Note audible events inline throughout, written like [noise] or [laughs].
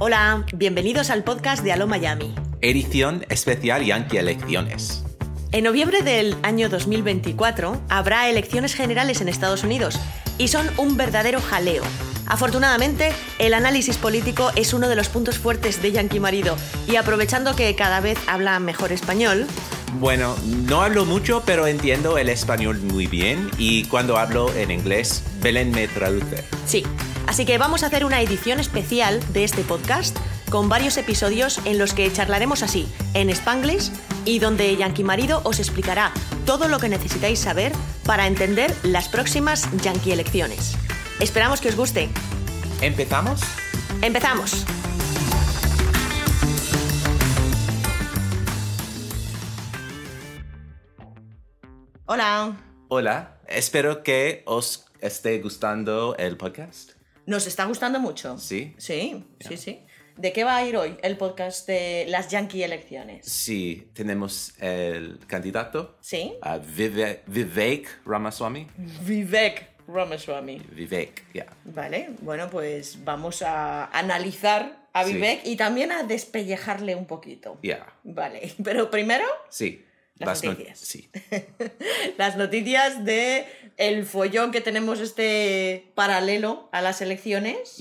Hola, bienvenidos al podcast de Aló Miami. Edición especial Yankee Elecciones. En noviembre del año 2024 habrá elecciones generales en Estados Unidos y son un verdadero jaleo. Afortunadamente, el análisis político es uno de los puntos fuertes de Yankee Marido y aprovechando que cada vez habla mejor español, bueno, no hablo mucho, pero entiendo el español muy bien y cuando hablo en inglés, Belén me traduce. Sí, Así que vamos a hacer una edición especial de este podcast con varios episodios en los que charlaremos así, en Spanglish, y donde Yankee Marido os explicará todo lo que necesitáis saber para entender las próximas Yankee elecciones. Esperamos que os guste. ¿Empezamos? Empezamos. Hola. Hola, espero que os esté gustando el podcast. Nos está gustando mucho. ¿Sí? Sí, sí, sí. ¿De qué va a ir hoy el podcast de las Yankee Elecciones? Sí, tenemos el candidato. Sí. Vivek Ramaswamy. Vivek Ramaswamy. Vivek, ya. Vale, bueno, pues vamos a analizar a Vivek y también a despellejarle un poquito. Ya. Vale, [laughs] pero primero. Sí. Las, noticias. sí. [laughs] las noticias de el follón que tenemos este paralelo a las elecciones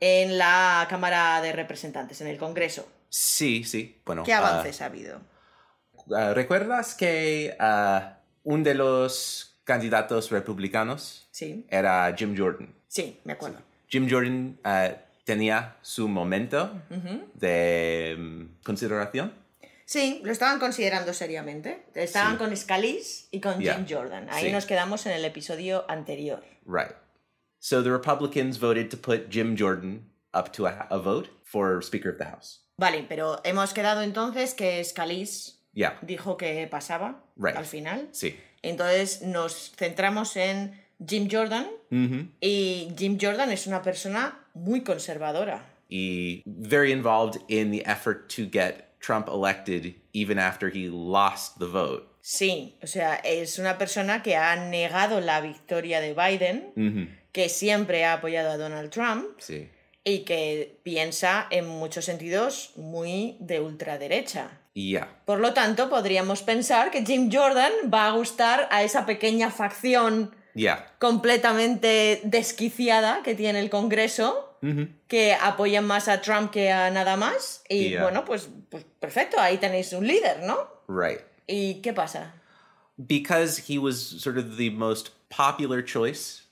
en la Cámara de Representantes, en el Congreso. Sí, sí. Bueno, ¿Qué ah, avances ha habido? Ah, ¿Recuerdas que ah, un uno de los candidatos republicanos era Jim Jordan? Sí, me acuerdo. Jim Jordan tenía su momento de mm, consideración Sí, lo estaban considerando seriamente. Estaban con Scalise y con Jim Jordan. Ahí nos quedamos en el episodio anterior. Right. So the Republicans voted to put Jim Jordan up to a, vote for Speaker of the House. Vale, pero hemos quedado entonces que Scalise dijo que pasaba al final. Sí. Entonces nos centramos en Jim Jordan mm-hmm. y Jim Jordan es una persona muy conservadora. Y very involved in the effort to get Trump elected even after he lost the vote. Sí, o sea, es una persona que ha negado la victoria de Biden, que siempre ha apoyado a Donald Trump y que piensa en muchos sentidos muy de ultraderecha. ya. Por lo tanto, podríamos pensar que Jim Jordan va a gustar a esa pequeña facción completamente desquiciada que tiene el Congreso que apoyan más a Trump que a nada más. Y bueno, pues, pues perfecto, ahí tenéis un líder, ¿no? Right. ¿Y qué pasa? Because he was sort of the most popular choice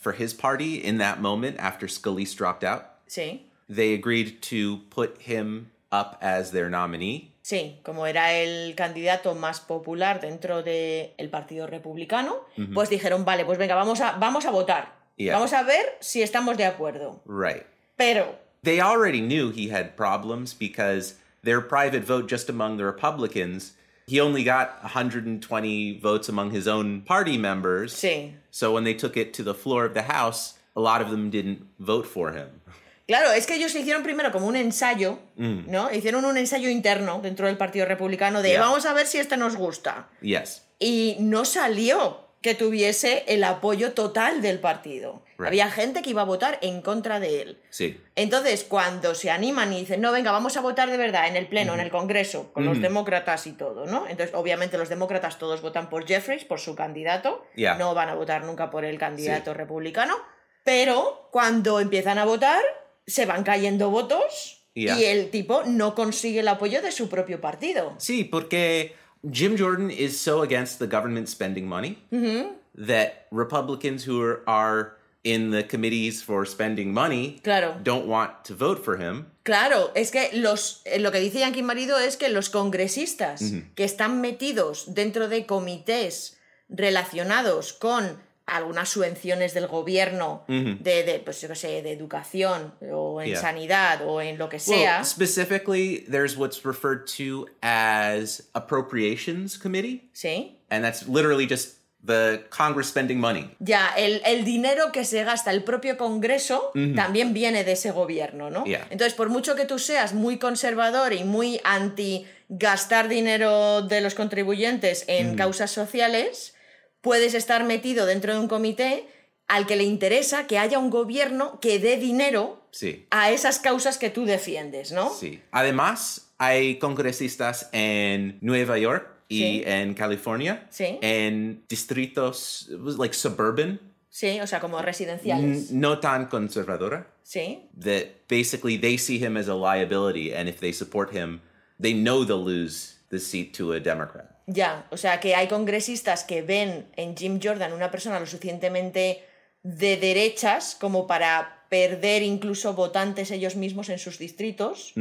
for his party in that moment after Scalise dropped out. Sí. They agreed to put him up as their nominee. Sí, como era el candidato más popular dentro del el partido republicano, pues dijeron, vale, pues venga, vamos a, vamos a votar. Vamos a ver si estamos de acuerdo. Right. Pero. They already knew he had problems because their private vote just among the Republicans, he only got 120 votes among his own party members. Sí. So when they took it to the floor of the House, a lot of them didn't vote for him. Claro, es que ellos hicieron primero como un ensayo, mm. ¿no? Hicieron un ensayo interno dentro del Partido Republicano de vamos a ver si este nos gusta. Yes. Y no salió que tuviese el apoyo total del partido. Había gente que iba a votar en contra de él. Sí. Entonces, cuando se animan y dicen, no, venga, vamos a votar de verdad en el Pleno, en el Congreso, con los demócratas y todo, ¿no? Entonces, obviamente los demócratas todos votan por Jeffries, por su candidato, no van a votar nunca por el candidato republicano, pero cuando empiezan a votar, se van cayendo votos y el tipo no consigue el apoyo de su propio partido. Sí, porque Jim Jordan is so against the government spending money mm-hmm. that Republicans who are, are, in the committees for spending money claro. don't want to vote for him. Claro, es que los, eh, lo que dice Yankee Marido es que los congresistas mm-hmm. que están metidos dentro de comités relacionados con algunas subvenciones del gobierno de, de, pues yo sé de educación o en sanidad o en lo que sea specifically there's what's referred to as appropriations committee sí and that's literally just the Congress spending money ya el, el, dinero que se gasta el propio Congreso también viene de ese gobierno no entonces por mucho que tú seas muy conservador y muy anti gastar dinero de los contribuyentes en causas sociales puedes estar metido dentro de un comité al que le interesa que haya un gobierno que dé dinero a esas causas que tú defiendes, ¿no? Sí. Además, hay congresistas en Nueva York y en California, sí. en distritos, like suburban. Sí, o sea, como residenciales. No tan conservadora. Sí. That basically they see him as a liability, and if they support him, they know they'll lose the seat to a Democrat. Ya, o sea, que hay congresistas que ven en Jim Jordan una persona lo suficientemente de derechas como para perder incluso votantes ellos mismos en sus distritos,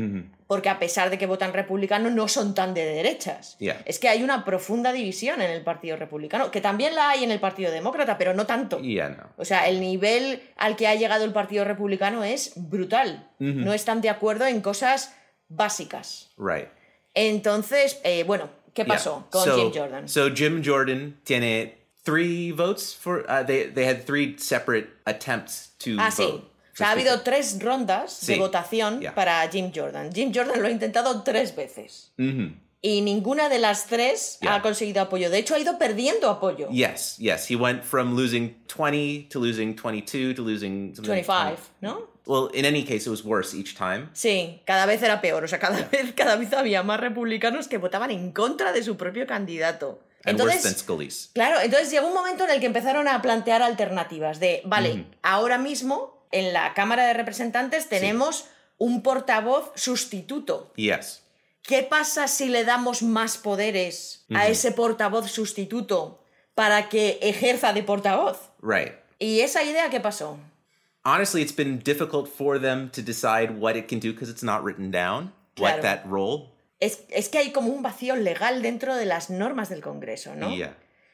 porque a pesar de que votan republicano, no son tan de derechas. Es que hay una profunda división en el Partido Republicano, que también la hay en el Partido Demócrata, pero no tanto. no. O sea, el nivel al que ha llegado el Partido Republicano es brutal. No están de acuerdo en cosas básicas. Right. Entonces, eh, bueno, ¿Qué pasó con Jim Jordan? So Jim Jordan tiene three votes for uh, they they had three separate attempts to ah, Sí. O sea, ha habido tres rondas de votación para Jim Jordan. Jim Jordan lo ha intentado tres veces. Mm-hmm. Y ninguna de las tres ha conseguido apoyo. De hecho, ha ido perdiendo apoyo. Yes, yes. He went from losing 20 to losing 22 to losing... 25, ¿no? Well, in any case, it was worse each time. Sí, cada vez era peor. O sea, cada vez, cada vez había más republicanos que votaban en contra de su propio candidato. entonces, claro, entonces llegó un momento en el que empezaron a plantear alternativas de, vale, mm-hmm. ahora mismo en la Cámara de Representantes tenemos un portavoz sustituto. Yes. ¿Qué pasa si le damos más poderes a mm-hmm. ese portavoz sustituto para que ejerza de portavoz? Right. ¿Y esa idea qué pasó? honestly, it's been difficult for them to decide what it can do because it's not written down, claro. what that role. Es, es, que hay como un vacío legal dentro de las normas del Congreso, ¿no? Yeah.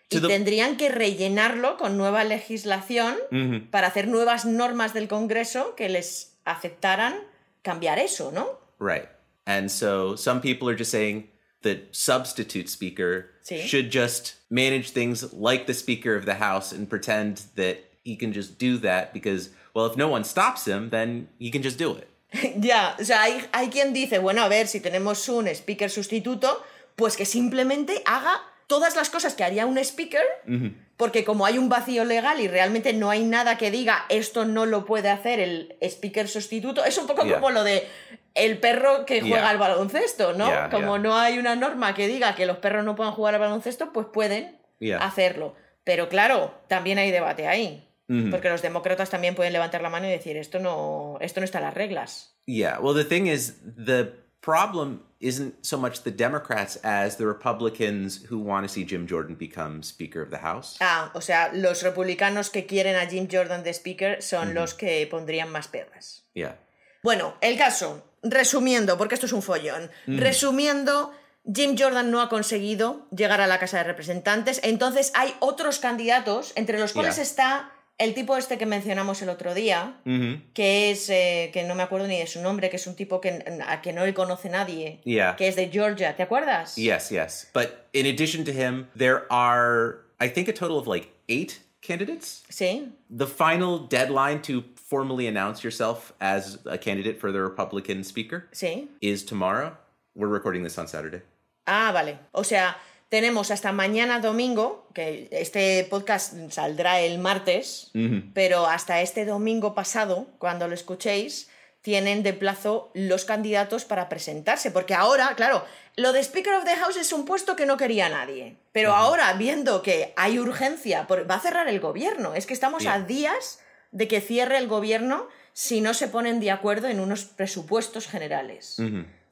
Y the... tendrían que rellenarlo con nueva legislación mm -hmm. para hacer nuevas normas del Congreso que les aceptaran cambiar eso, ¿no? Right. And so some people are just saying that substitute speaker ¿Sí? should just manage things like the speaker of the house and pretend that he can just do that because well, if no one stops him, then you can just do it. [laughs] Ya, o sea, hay, quien dice, bueno, a ver, si tenemos un speaker sustituto, pues que simplemente haga todas las cosas que haría un speaker, porque como hay un vacío legal y realmente no hay nada que diga esto no lo puede hacer el speaker sustituto, es un poco como lo de el perro que juega al baloncesto, ¿no? como no hay una norma que diga que los perros no puedan jugar al baloncesto, pues pueden hacerlo. Pero claro, también hay debate ahí. Porque los demócratas también pueden levantar la mano y decir esto no, esto no está en las reglas. Yeah, well, the thing is, the problem isn't so much the Democrats as the Republicans who want to see Jim Jordan become Speaker of the House. Ah, o sea, los republicanos que quieren a Jim Jordan de Speaker son los que pondrían más perras. Yeah. Bueno, el caso, resumiendo, porque esto es un follón, mm. resumiendo. Jim Jordan no ha conseguido llegar a la Casa de Representantes, entonces hay otros candidatos, entre los cuales está el tipo este que mencionamos el otro día, que es, eh, que no me acuerdo ni de su nombre, que es un tipo que, a que no le conoce nadie, que es de Georgia, ¿te acuerdas? Yes, yes. But in addition to him, there are, I think, a total of like eight candidates. Sí. The final deadline to formally announce yourself as a candidate for the Republican speaker sí. is tomorrow. We're recording this on Saturday. Ah, vale. O sea, tenemos hasta mañana domingo, que este podcast saldrá el martes, pero hasta este domingo pasado, cuando lo escuchéis, tienen de plazo los candidatos para presentarse. Porque ahora, claro, lo de Speaker of the House es un puesto que no quería nadie. Pero ahora, viendo que hay urgencia, va a cerrar el gobierno. Es que estamos a días de que cierre el gobierno si no se ponen de acuerdo en unos presupuestos generales.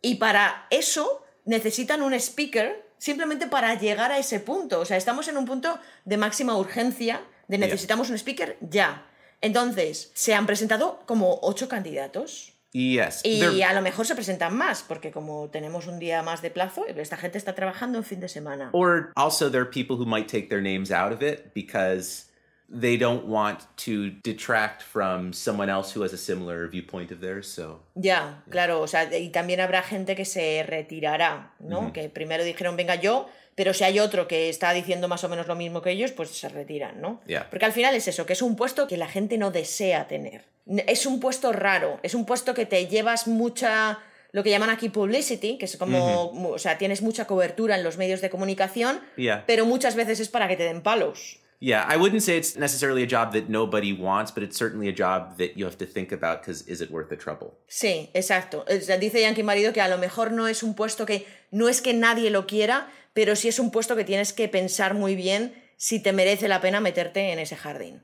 Y para eso necesitan un speaker simplemente para llegar a ese punto. O sea, estamos en un punto de máxima urgencia, de necesitamos un speaker ya. Entonces, se han presentado como ocho candidatos. Y a lo mejor se presentan más, porque como tenemos un día más de plazo, esta gente está trabajando en fin de semana. Or also there people who might take their names out of because they don't want to detract from someone else who has a similar viewpoint of theirs, so. Ya, claro, o sea, y también habrá gente que se retirará, ¿no? Que primero dijeron, venga yo, pero si hay otro que está diciendo más o menos lo mismo que ellos, pues se retiran, ¿no? Porque al final es eso, que es un puesto que la gente no desea tener. Es un puesto raro, es un puesto que te llevas mucha lo que llaman aquí publicity, que es como, o sea, tienes mucha cobertura en los medios de comunicación, pero muchas veces es para que te den palos. Yeah, I wouldn't say it's necessarily a job that nobody wants, but it's certainly a job that you have to think about because is it worth the trouble? Sí, exacto. Dice Yankee Marido que a lo mejor no es un puesto que no es que nadie lo quiera, pero sí es un puesto que tienes que pensar muy bien si te merece la pena meterte en ese jardín.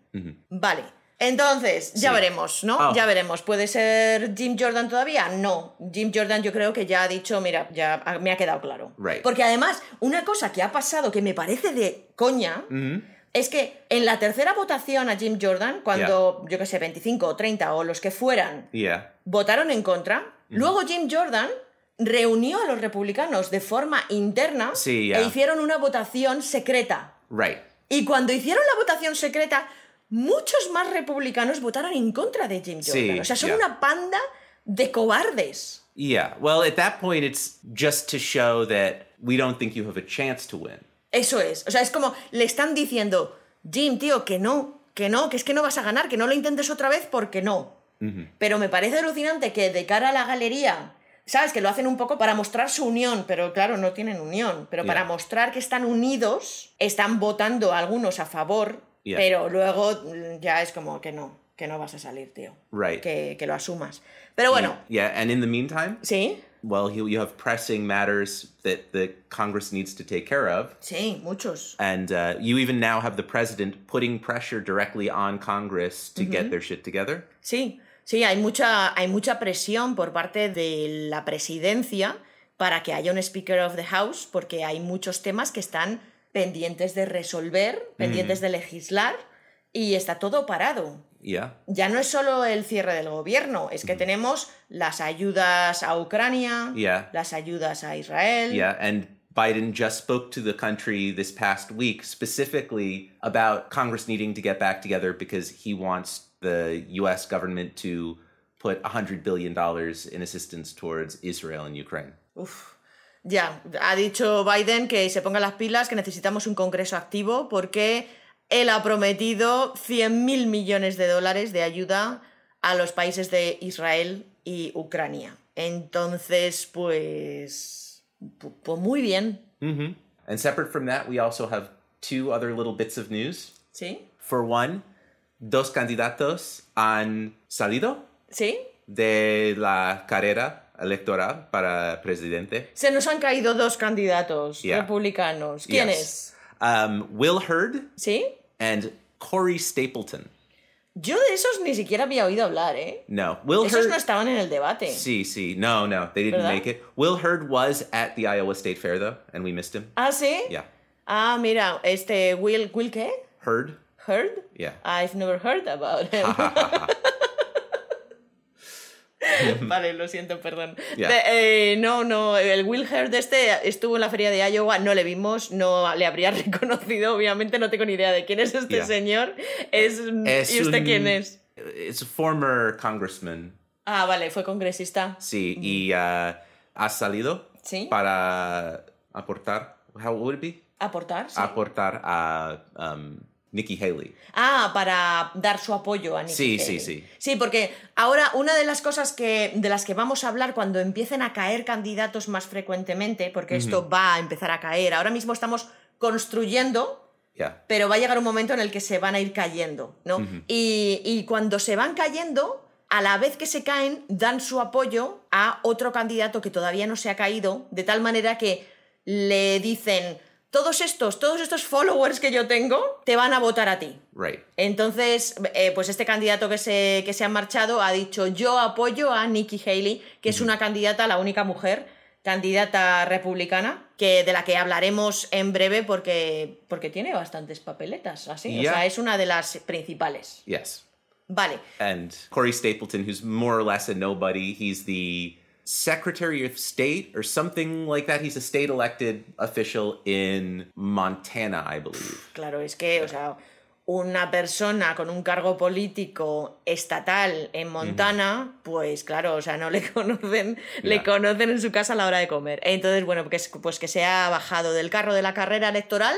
Vale. Entonces, ya veremos, ¿no? Ah. Ya veremos. ¿Puede ser Jim Jordan todavía? No. Jim Jordan yo creo que ya ha dicho, mira, ya me ha quedado claro. Porque además, una cosa que ha pasado que me parece de coña es que en la tercera votación a Jim Jordan, cuando yo que sé, 25 o 30 o los que fueran, votaron en contra, luego Jim Jordan reunió a los republicanos de forma interna e hicieron una votación secreta. Right. Y cuando hicieron la votación secreta, muchos más republicanos votaron en contra de Jim Jordan. o sea, son una panda de cobardes. Yeah. Well, at that point it's just to show that we don't think you have a chance to win. Eso es. O sea, es como le están diciendo, Jim, tío, que no, que no, que es que no vas a ganar, que no lo intentes otra vez porque no. Pero me parece alucinante que de cara a la galería, ¿sabes? Que lo hacen un poco para mostrar su unión, pero claro, no tienen unión. Pero para mostrar que están unidos, están votando algunos a favor, pero luego mm, ya es como que no. Que no vas a salir, tío. Que, lo asumas. Pero bueno. in the meantime. Sí well, you, have pressing matters that the Congress needs to take care of. Sí, muchos. And uh, you even now have the president putting pressure directly on Congress to get their shit together. Sí, sí, hay mucha, hay mucha presión por parte de la presidencia para que haya un Speaker of the House, porque hay muchos temas que están pendientes de resolver, pendientes de legislar, y está todo parado. Yeah. Ya no es solo el cierre del gobierno, es que tenemos las ayudas a Ucrania, yeah. las ayudas a Israel. Yeah, and Biden just spoke to the country this past week specifically about Congress needing to get back together because he wants the US government to put $100 billion in assistance towards Israel and Ukraine. Uf. Ya, ha dicho Biden que se ponga las pilas, que necesitamos un Congreso activo porque él ha prometido 100.000 millones de dólares de ayuda a los países de Israel y Ucrania. Entonces, pues, pues muy bien. Y de eso, from that, dos also have two other little bits of Sí. For one, dos candidatos han salido. Sí. De la carrera electoral para presidente. Se nos han caído dos candidatos republicanos. ¿Quiénes? um, Will Hurd. Sí. And Corey Stapleton. Yo de esos ni siquiera había oído hablar, ¿eh? No. Will esos Hurd, no estaban en el debate. Sí, sí. No, no. They didn't ¿verdad? make it. Will Hurd was at the Iowa State Fair, though, and we missed him. ¿Ah, sí? Yeah. Ah, mira. Este, Will, ¿Will qué? Hurd. Hurd? Yeah. I've never heard about [laughs] him. [laughs] vale, lo siento, perdón. Eh, no, no, el Will Heard este estuvo en la feria de Iowa, no le vimos, no le habría [laughs] reconocido, obviamente no tengo ni idea de quién es este señor. Es, ¿Y usted quién es? Es former congressman. Ah, vale, fue congresista. Sí, y ah, ha salido para aportar. How would Aportar, Aportar a... Um, Nikki Haley. Ah, para dar su apoyo a Nikki Haley. Sí, sí, sí. Sí, porque ahora una de las cosas que, de las que vamos a hablar cuando empiecen a caer candidatos más frecuentemente, porque esto va a empezar a caer, ahora mismo estamos construyendo Pero va a llegar un momento en el que se van a ir cayendo, ¿no? y, y, cuando se van cayendo, a la vez que se caen, dan su apoyo a otro candidato que todavía no se ha caído, de tal manera que le dicen, todos estos, todos estos followers que yo tengo te van a votar a ti. Right. Entonces, eh, pues este candidato que se, que se ha marchado ha dicho, yo apoyo a Nikki Haley, que es una candidata, la única mujer candidata republicana, que de la que hablaremos en breve porque, porque tiene bastantes papeletas, así. O sea, es una de las principales. Yes. Vale. And Corey Stapleton, who's more or less a nobody, he's the Secretary of State or something like that. He's a state elected official in Montana, I believe. Claro, es que, o sea, una persona con un cargo político estatal en Montana, pues claro, o sea, no le [laughs] conocen, le conocen en su casa a la hora de comer. Entonces, bueno, pues, pues que se ha bajado del carro de la carrera electoral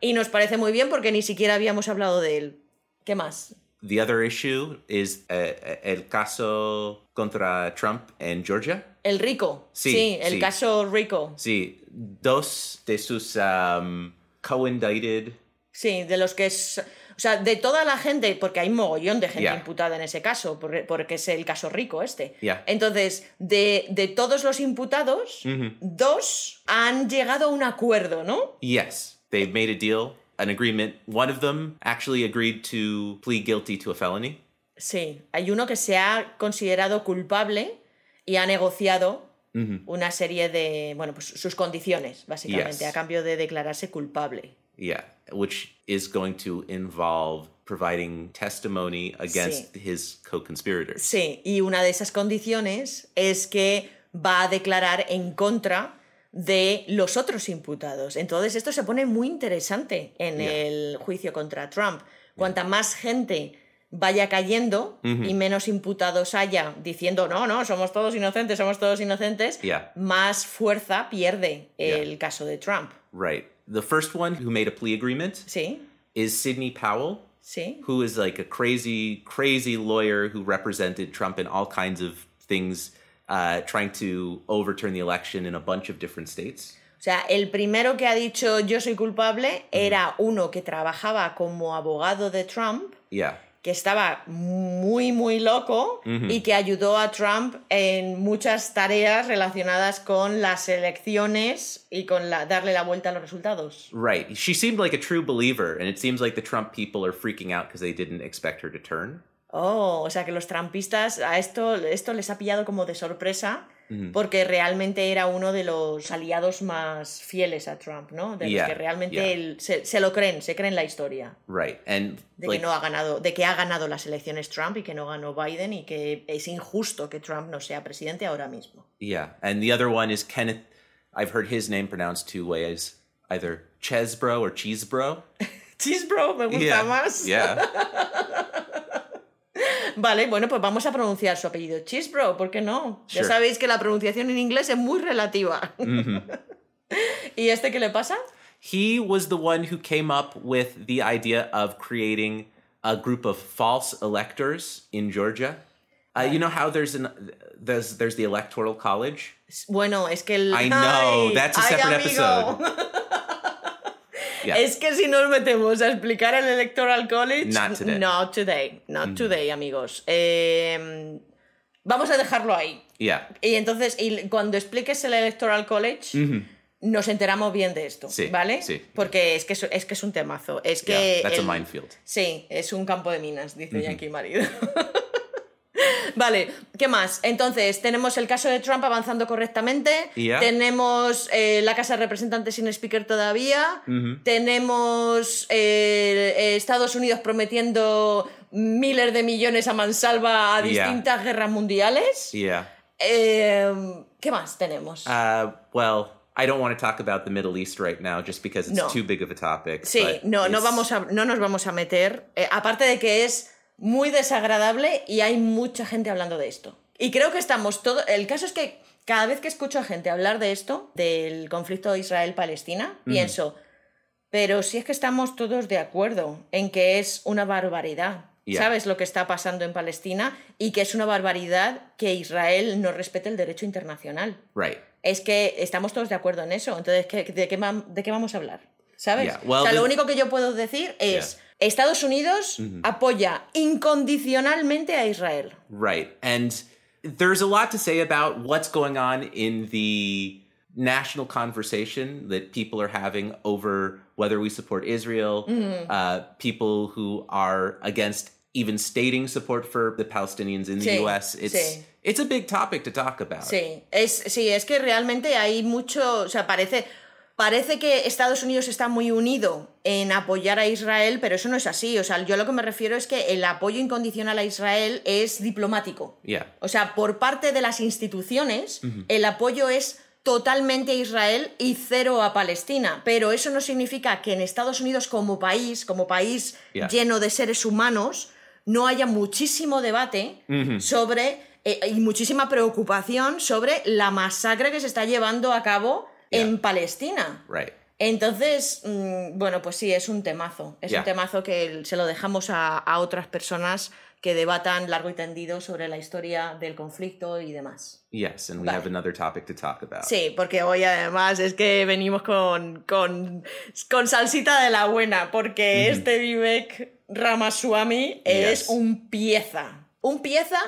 y nos parece muy bien porque ni siquiera habíamos hablado de él. ¿Qué más? The other issue is eh, eh, el caso contra Trump en Georgia. El rico. Sí, sí el caso rico. Sí, dos de sus um, co-indicted. Sí, de los que es... O sea, de toda la gente, porque hay mogollón de gente imputada en ese caso, porque es el caso rico este. Entonces, de, de, todos los imputados, mm-hmm. dos han llegado a un acuerdo, ¿no? Yes, they've made a deal an agreement. One of them actually agreed to plead guilty to a felony. Sí, hay uno que se ha considerado culpable y ha negociado mm-hmm. una serie de, bueno, pues sus condiciones, básicamente, a cambio de declararse culpable. Yeah, which is going to involve providing testimony against sí. his co-conspirators. Sí, y una de esas condiciones es que va a declarar en contra de los otros imputados. Entonces esto se pone muy interesante en el juicio contra Trump. Cuanta más gente vaya cayendo y menos imputados haya diciendo, no, no, somos todos inocentes, somos todos inocentes, más fuerza pierde el caso de Trump. Right. The first one who made a plea agreement sí. is Sidney Powell. Sí. Who is like a crazy, crazy lawyer who represented Trump in all kinds of things Uh, trying to overturn the election in a bunch of different states. O sea, el primero que ha dicho yo soy culpable mm-hmm. era uno que trabajaba como abogado de Trump. ya que estaba muy, muy loco mm-hmm. y que ayudó a Trump en muchas tareas relacionadas con las elecciones y con la, darle la vuelta a los resultados. Right. She seemed like a true believer, and it seems like the Trump people are freaking out because they didn't expect her to turn. Oh, o sea que los trumpistas a esto, esto les ha pillado como de sorpresa porque realmente era uno de los aliados más fieles a Trump, ¿no? De que realmente se, lo creen, se creen la historia. Right. de que no ha ganado, de que ha ganado las elecciones Trump y que no ganó Biden y que es injusto que Trump no sea presidente ahora mismo. Yeah, and the other one is Kenneth. I've heard his name pronounced two ways, either Chesbro or Cheesebro. [laughs] Cheesebro me gusta más. Yeah. [laughs] Vale, bueno, pues vamos a pronunciar su apellido Chisbro, ¿por qué no? Ya sabéis que la pronunciación en inglés es muy relativa. Mm-hmm. [laughs] ¿Y este qué le pasa? He was the one who came up with the idea of creating a group of false electors in Georgia. Uh, you know how there's an there's there's the electoral college. Bueno, es que el... I know that's a separate episode. [laughs] Es que si nos metemos a explicar el Electoral College. no today. Not today, mm. today amigos. Em, vamos a dejarlo ahí. Ya. Y entonces, y cuando expliques el Electoral College. nos enteramos bien de esto, ¿vale? Sí. Porque es que es, que es un temazo. Es que. Sí, es un campo de minas, dice mm marido. [laughs] Vale, ¿qué más? Entonces, tenemos el caso de Trump avanzando correctamente. Tenemos eh, la Casa de Representantes sin speaker todavía. Tenemos eh, eh, Estados Unidos prometiendo miles de millones a mansalva a distintas guerras mundiales. ¿Qué más tenemos? Bueno, uh, well. I don't want to talk about the Middle East right now just because it's too big of a topic. Sí, no, no, vamos a, no nos vamos a meter. aparte de que es muy desagradable y hay mucha gente hablando de esto. Y creo que estamos todos... El caso es que cada vez que escucho a gente hablar de esto, del conflicto Israel-Palestina, mm. pienso, pero si es que estamos todos de acuerdo en que es una barbaridad. ¿Sabes lo que está pasando en Palestina? Y que es una barbaridad que Israel no respete el derecho internacional. Right. Es que estamos todos de acuerdo en eso. Entonces, ¿de qué, de qué, vamos a hablar? ¿Sabes? o sea, lo único que yo puedo decir es. Estados Unidos apoya incondicionalmente a Israel. Right. And there's a lot to say about what's going on in the national conversation that people are having over whether we support Israel, uh, people who are against even stating support for the Palestinians in the US. It's, it's a big topic to talk about. Sí, es, sí, es que realmente hay mucho, o sea, parece parece que Estados Unidos está muy unido en apoyar a Israel, pero eso no es así. O sea, yo lo que me refiero es que el apoyo incondicional a Israel es diplomático. O sea, por parte de las instituciones, el apoyo es totalmente a Israel y cero a Palestina. Pero eso no significa que en Estados Unidos como país, como país lleno de seres humanos, no haya muchísimo debate sobre eh, y muchísima preocupación sobre la masacre que se está llevando a cabo en Palestina. Entonces, mm, bueno, pues sí, es un temazo. Es un temazo que se lo dejamos a, otras personas que debatan largo y tendido sobre la historia del conflicto y demás. Yes, and we have another topic to talk about. Sí, porque hoy además es que venimos con, con, con salsita de la buena, porque mm-hmm. este Vivek Ramaswamy es un pieza. Un pieza,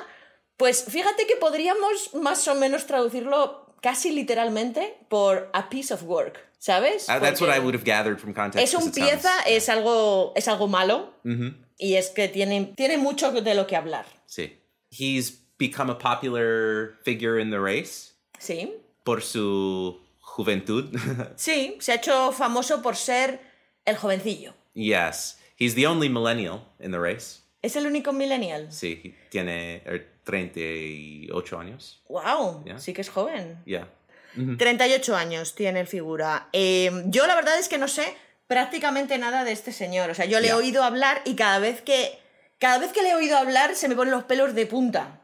pues fíjate que podríamos más o menos traducirlo casi literalmente por a piece of work. ¿Sabes? Ah, that's what I would have gathered from context. Es un pieza, es algo, es algo malo mm-hmm. y es que tiene, tiene mucho de lo que hablar. Sí. He's become a popular figure in the race. Sí. Por su juventud. [laughs] sí, se ha hecho famoso por ser el jovencillo. Yes. He's the only millennial in the race. ¿Es el único millennial? Sí, tiene, er, 38 años. ¡Wow! Sí que es joven. Ya. 38 años tiene el figura. Eh, yo la verdad es que no sé prácticamente nada de este señor. O sea, yo le he oído hablar y cada vez que. Cada vez que le he oído hablar se me ponen los pelos de punta.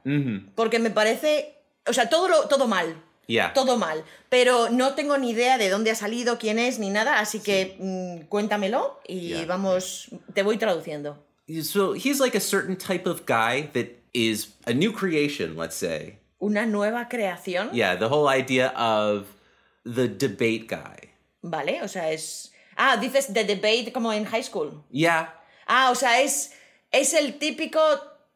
Porque me parece. O sea, todo, todo mal. Ya. Todo mal. Pero no tengo ni idea de dónde ha salido, quién es, ni nada, así que mm, cuéntamelo y vamos, te voy traduciendo. So he's like a certain type of guy that is a new creation, let's say. Una nueva creación. Yeah, the whole idea of the debate guy. Vale, o sea, es. Ah, dices the debate como en high school. Yeah. Ah, o sea, es, es el típico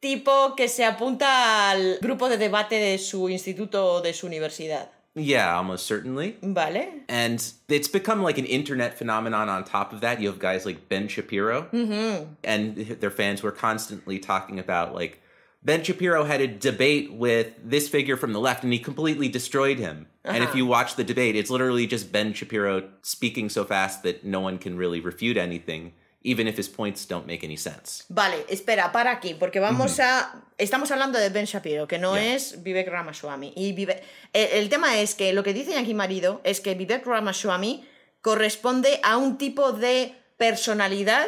tipo que se apunta al grupo de debate de su instituto o de su universidad. Yeah, almost certainly. Vale. And it's become like an internet phenomenon on top of that. You have guys like Ben Shapiro mm-hmm. and their fans were constantly talking about like Ben Shapiro had a debate with this figure from the left and he completely destroyed him. And if uh-huh. you watch the debate, it's literally just Ben Shapiro speaking so fast that no one can really refute anything. Even if his points don't make any sense. Vale, espera, para aquí, porque vamos a. Estamos hablando de Ben Shapiro, que no es Vivek Ramaswamy. Y vive El, el, tema es que lo que dicen aquí marido es que Vivek Ramaswamy corresponde a un tipo de personalidad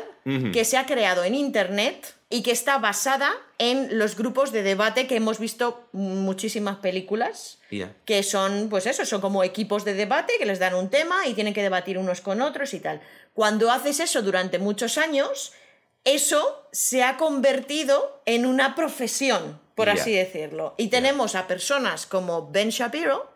que se ha creado en Internet y que está basada en los grupos de debate que hemos visto muchísimas películas, que son, pues eso, son como equipos de debate que les dan un tema y tienen que debatir unos con otros y tal. Cuando haces eso durante muchos años, eso se ha convertido en una profesión, por así decirlo. Y tenemos a personas como Ben Shapiro,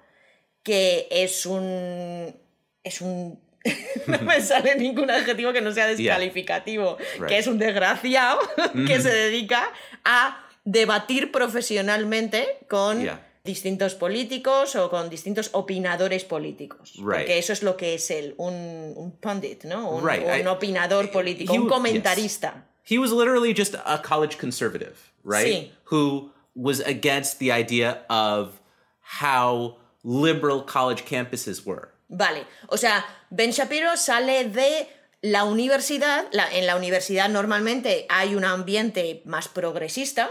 que es un, es un [laughs] no me sale ningún adjetivo que no sea descalificativo, que es un desgraciado [laughs] que se dedica a debatir profesionalmente con distintos políticos o con distintos opinadores políticos. Right. Porque eso es lo que es él, un, un pundit, ¿no? Un, opinador político, un comentarista. He was literally just a college conservative, right? Sí. Who was against the idea of how liberal college campuses were. Vale, o sea, Ben Shapiro sale de la universidad, en la universidad normalmente hay un ambiente más progresista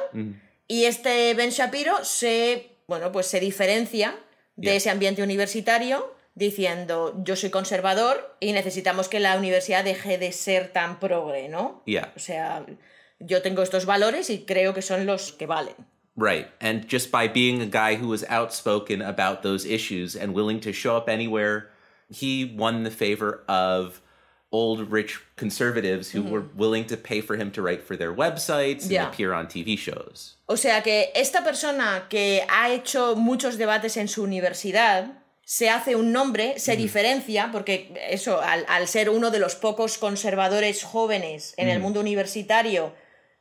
y este Ben Shapiro se, bueno, pues se diferencia de ese ambiente universitario diciendo yo soy conservador y necesitamos que la universidad deje de ser tan progre, ¿no? O sea, yo tengo estos valores y creo que son los que valen. Right. And just by being a guy who was outspoken about those issues and willing to show up anywhere, he won the favor of old rich conservatives who mm -hmm. were willing to pay for him to write for their websites and appear on TV shows. O sea que esta persona que ha hecho muchos debates en su universidad se hace un nombre, se mm diferencia, porque eso, al, al, ser uno de los pocos conservadores jóvenes en mm el mundo universitario,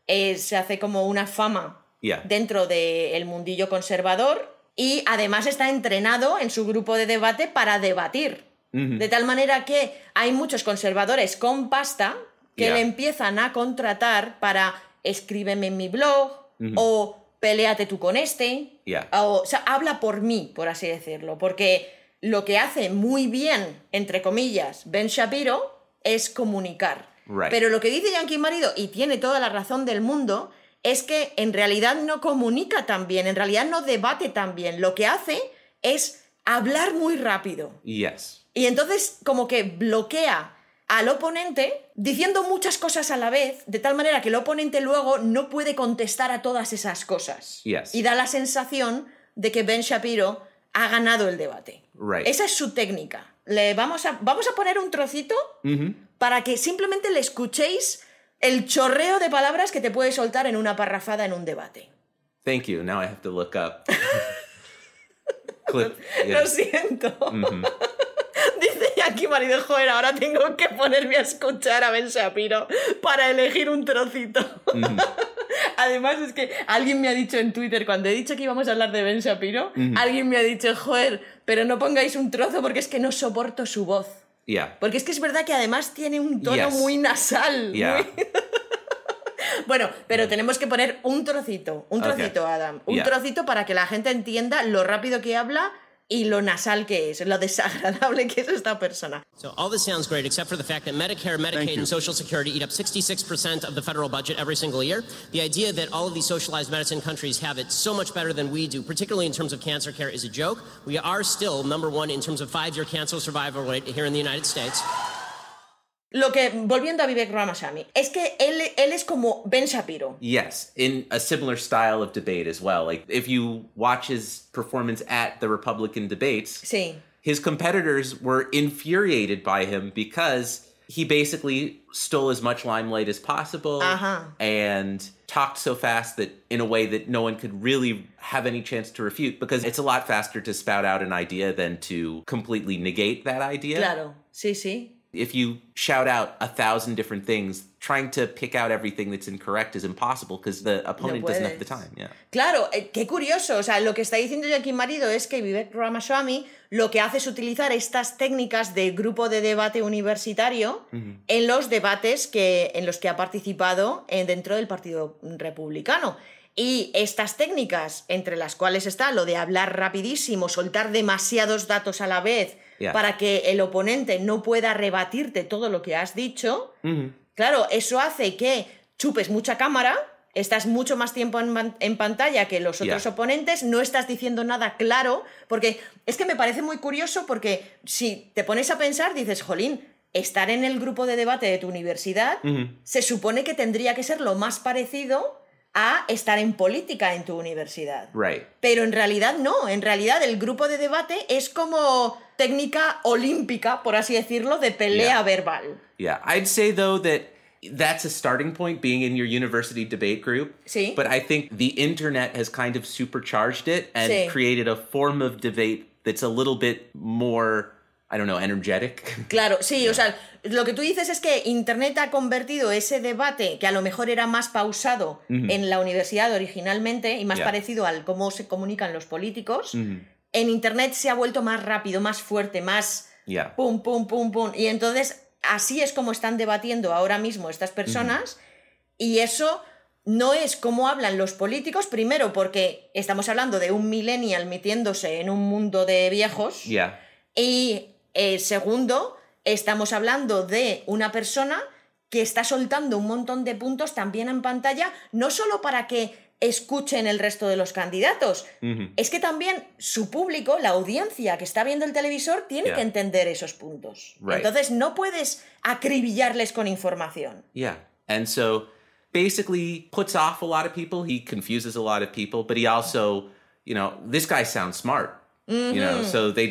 eh, se hace como una fama dentro del mundillo conservador y además está entrenado en su grupo de debate para debatir. De tal manera que hay muchos conservadores con pasta que le empiezan a contratar para escríbeme en mi blog o peleate tú con este. O, sea, habla por mí, por así decirlo. Porque lo que hace muy bien, entre comillas, Ben Shapiro es comunicar. Pero lo que dice Yankee Marido, y tiene toda la razón del mundo, es que en realidad no comunica tan bien, en realidad no debate tan bien. Lo que hace es hablar muy rápido. Y entonces como que bloquea al oponente diciendo muchas cosas a la vez, de tal manera que el oponente luego no puede contestar a todas esas cosas. Y da la sensación de que Ben Shapiro ha ganado el debate. Esa es su técnica. Le vamos, a, vamos a poner un trocito mm-hmm. para que simplemente le escuchéis el chorreo de palabras que te puede soltar en una parrafada en un debate. Thank you. Now I have to look up. [laughs] Lo siento. Mm-hmm. [laughs] Dice Jackie Marido, joder, ahora tengo que ponerme a escuchar a Ben Shapiro para elegir un trocito. Mm-hmm. [laughs] Además, es que alguien me ha dicho en Twitter, cuando he dicho que íbamos a hablar de Ben Shapiro, mm-hmm. alguien me ha dicho, joder, pero no pongáis un trozo porque es que no soporto su voz. Porque es que es verdad que además tiene un tono muy nasal. [laughs] bueno, pero tenemos que poner un trocito, un trocito, Adam. Un trocito para que la gente entienda lo rápido que habla y lo nasal que es, lo desagradable que es esta persona. So all this sounds great except for the fact that Medicare, Medicaid and Social Security eat up 66% of the federal budget every single year. The idea that all of these socialized medicine countries have it so much better than we do, particularly in terms of cancer care is a joke. We are still number 1 in terms of 5-year cancer survival rate here in the United States. Lo que, volviendo a Vivek Ramaswamy, es que él, él es como Ben Shapiro. Yes, in a similar style of debate as well. Like, if you watch his performance at the Republican debates, sí. his competitors were infuriated by him because he basically stole as much limelight as possible uh -huh. and talked so fast that in a way that no one could really have any chance to refute because it's a lot faster to spout out an idea than to completely negate that idea. Claro, sí, sí. if you shout out a thousand different things, trying to pick out everything that's incorrect is impossible because doesn't have the Claro, eh, qué curioso. lo que está diciendo aquí, Marido es que Vivek Ramaswamy lo que hace es utilizar estas técnicas de grupo de debate universitario en los debates que, en los que ha participado eh, dentro del Partido Republicano. Y estas técnicas, entre las cuales está lo de hablar rapidísimo, soltar demasiados datos a la vez, para que el oponente no pueda rebatirte todo lo que has dicho. Claro, eso hace que chupes mucha cámara, estás mucho más tiempo en, pantalla que los otros oponentes, no estás diciendo nada claro, porque es que me parece muy curioso porque si te pones a pensar, dices, jolín, estar en el grupo de debate de tu universidad se supone que tendría que ser lo más parecido a estar en política en tu universidad. Pero en realidad no, en realidad el grupo de debate es como técnica olímpica, por así decirlo, de pelea yeah. verbal. Yeah, I'd say though that that's a starting point being in your university debate group. Sí. But I think the internet has kind of supercharged it and created a form of debate that's a little bit more I don't know, energetic. [laughs] Claro, sí, o sea, lo que tú dices es que Internet ha convertido ese debate, que a lo mejor era más pausado mm-hmm. en la universidad originalmente y más parecido al cómo se comunican los políticos, mm-hmm en Internet se ha vuelto más rápido, más fuerte, más pum, pum, pum, pum. Y entonces así es como están debatiendo ahora mismo estas personas y eso no es como hablan los políticos, primero porque estamos hablando de un millennial metiéndose en un mundo de viejos y eh, segundo, estamos hablando de una persona que está soltando un montón de puntos también en pantalla, no solo para que escuchen el resto de los candidatos. Es que también su público, la audiencia que está viendo el televisor, tiene que entender esos puntos. Entonces no puedes acribillarles con información. Yeah. And so basically puts off a lot of people, he confuses a lot of people, but he also, you know, this guy sounds smart. Que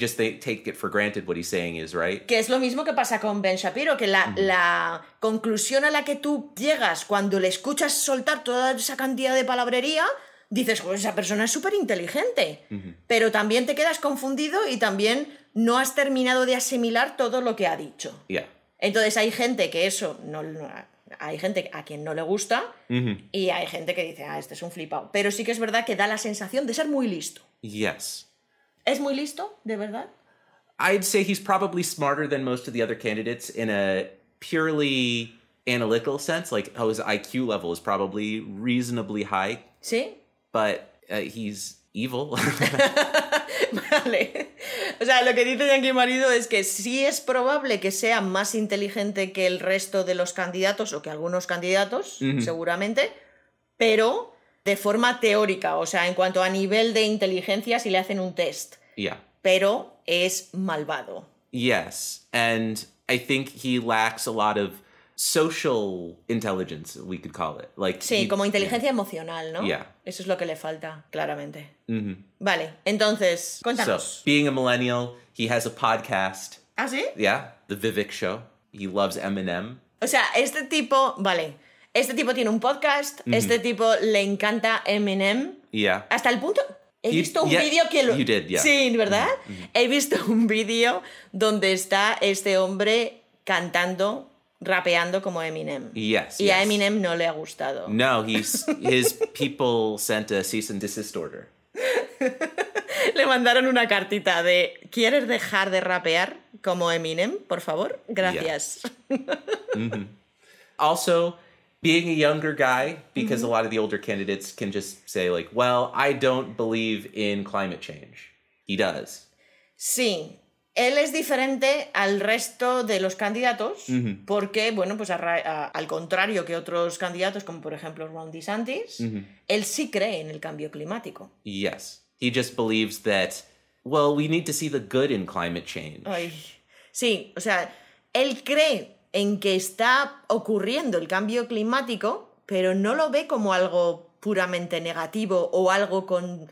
es lo mismo que pasa con Ben Shapiro, que la, la conclusión a la que tú llegas cuando le escuchas soltar toda esa cantidad de palabrería, dices, esa persona es súper inteligente, pero también te quedas confundido y también no has terminado de asimilar todo lo que ha dicho. Entonces hay gente que eso no, hay gente a quien no le gusta y hay gente que dice, ah, este es un flipado. Pero sí que es verdad que da la sensación de ser muy listo. Yes. ¿Es muy listo, de verdad? I'd say he's probably smarter than most of the other candidates in a purely analytical sense. Like, oh, his IQ level is probably reasonably high. Sí. But uh, he's evil. [laughs] vale. O sea, lo que dice Yankee Marido es que sí es probable que sea más inteligente que el resto de los candidatos o que algunos candidatos, seguramente, pero de forma teórica, o sea, en cuanto a nivel de inteligencia, si le hacen un test. Yeah. Pero es malvado. Yes, and I think he lacks a lot of social intelligence, we could call it. sí, como inteligencia emocional, ¿no? Yeah. Eso es lo que le falta, claramente. Mm-hmm. Vale, entonces, cuéntanos. So, being a millennial, he has a podcast. ¿Ah, sí? Yeah, The Vivek Show. He loves Eminem. O sea, este tipo, vale. Este tipo tiene un podcast, este tipo le encanta Eminem. Hasta el punto. He visto un vídeo que lo. Sí, ¿verdad? He visto un vídeo donde está este hombre cantando rapeando como Eminem. Y a Eminem no le ha gustado. No, [laughs] he's, his people sent a cease and desist order. [laughs] le mandaron una cartita de ¿Quieres dejar de rapear como Eminem, por favor? Gracias. Also, being a younger guy because mm-hmm. a lot of the older candidates can just say like well i don't believe in climate change he does sí Él es diferente al resto de los candidatos mm-hmm. porque, bueno, pues a, a, al contrario que otros candidatos, como por ejemplo Ron DeSantis, mm-hmm. él sí cree en el cambio climático. Yes, he just believes that, well, we need to see the good in climate change. Ay. Sí, o sea, él cree en que está ocurriendo el cambio climático, pero no lo ve como algo puramente negativo o algo con,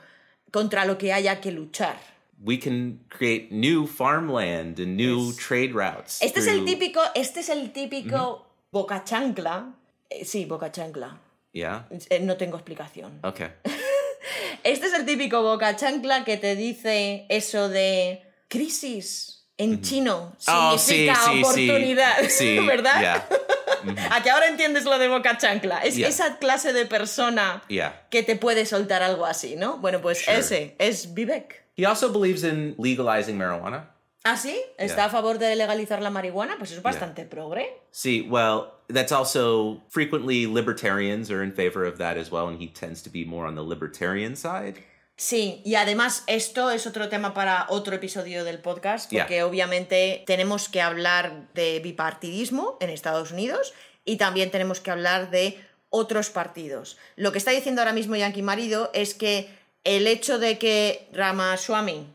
contra lo que haya que luchar. We can create new farmland and new trade routes. Este es el típico, este es el típico boca chancla. Eh, sí, boca chancla. Eh, no tengo explicación. Okay. [laughs] este es el típico boca chancla que te dice eso de crisis en chino oh, significa oportunidad, [laughs] ¿verdad? [laughs] A que ahora entiendes lo de boca chancla. Es esa clase de persona que te puede soltar algo así, ¿no? Bueno, pues ese es Vivek. He also believes in legalizing marijuana. ¿Ah, sí? ¿Está a favor de legalizar la marihuana? Pues es bastante progre. Sí, well, that's also frequently libertarians are in favor of that as well, and he tends to be more on the libertarian side. Sí, y además esto es otro tema para otro episodio del podcast, porque obviamente tenemos que hablar de bipartidismo en Estados Unidos y también tenemos que hablar de otros partidos. Lo que está diciendo ahora mismo Yankee Marido es que el hecho de que Ramaswamy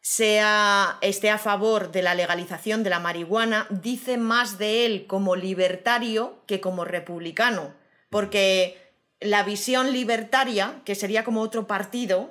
sea, esté a favor de la legalización de la marihuana dice más de él como libertario que como republicano, porque la visión libertaria, que sería como otro partido,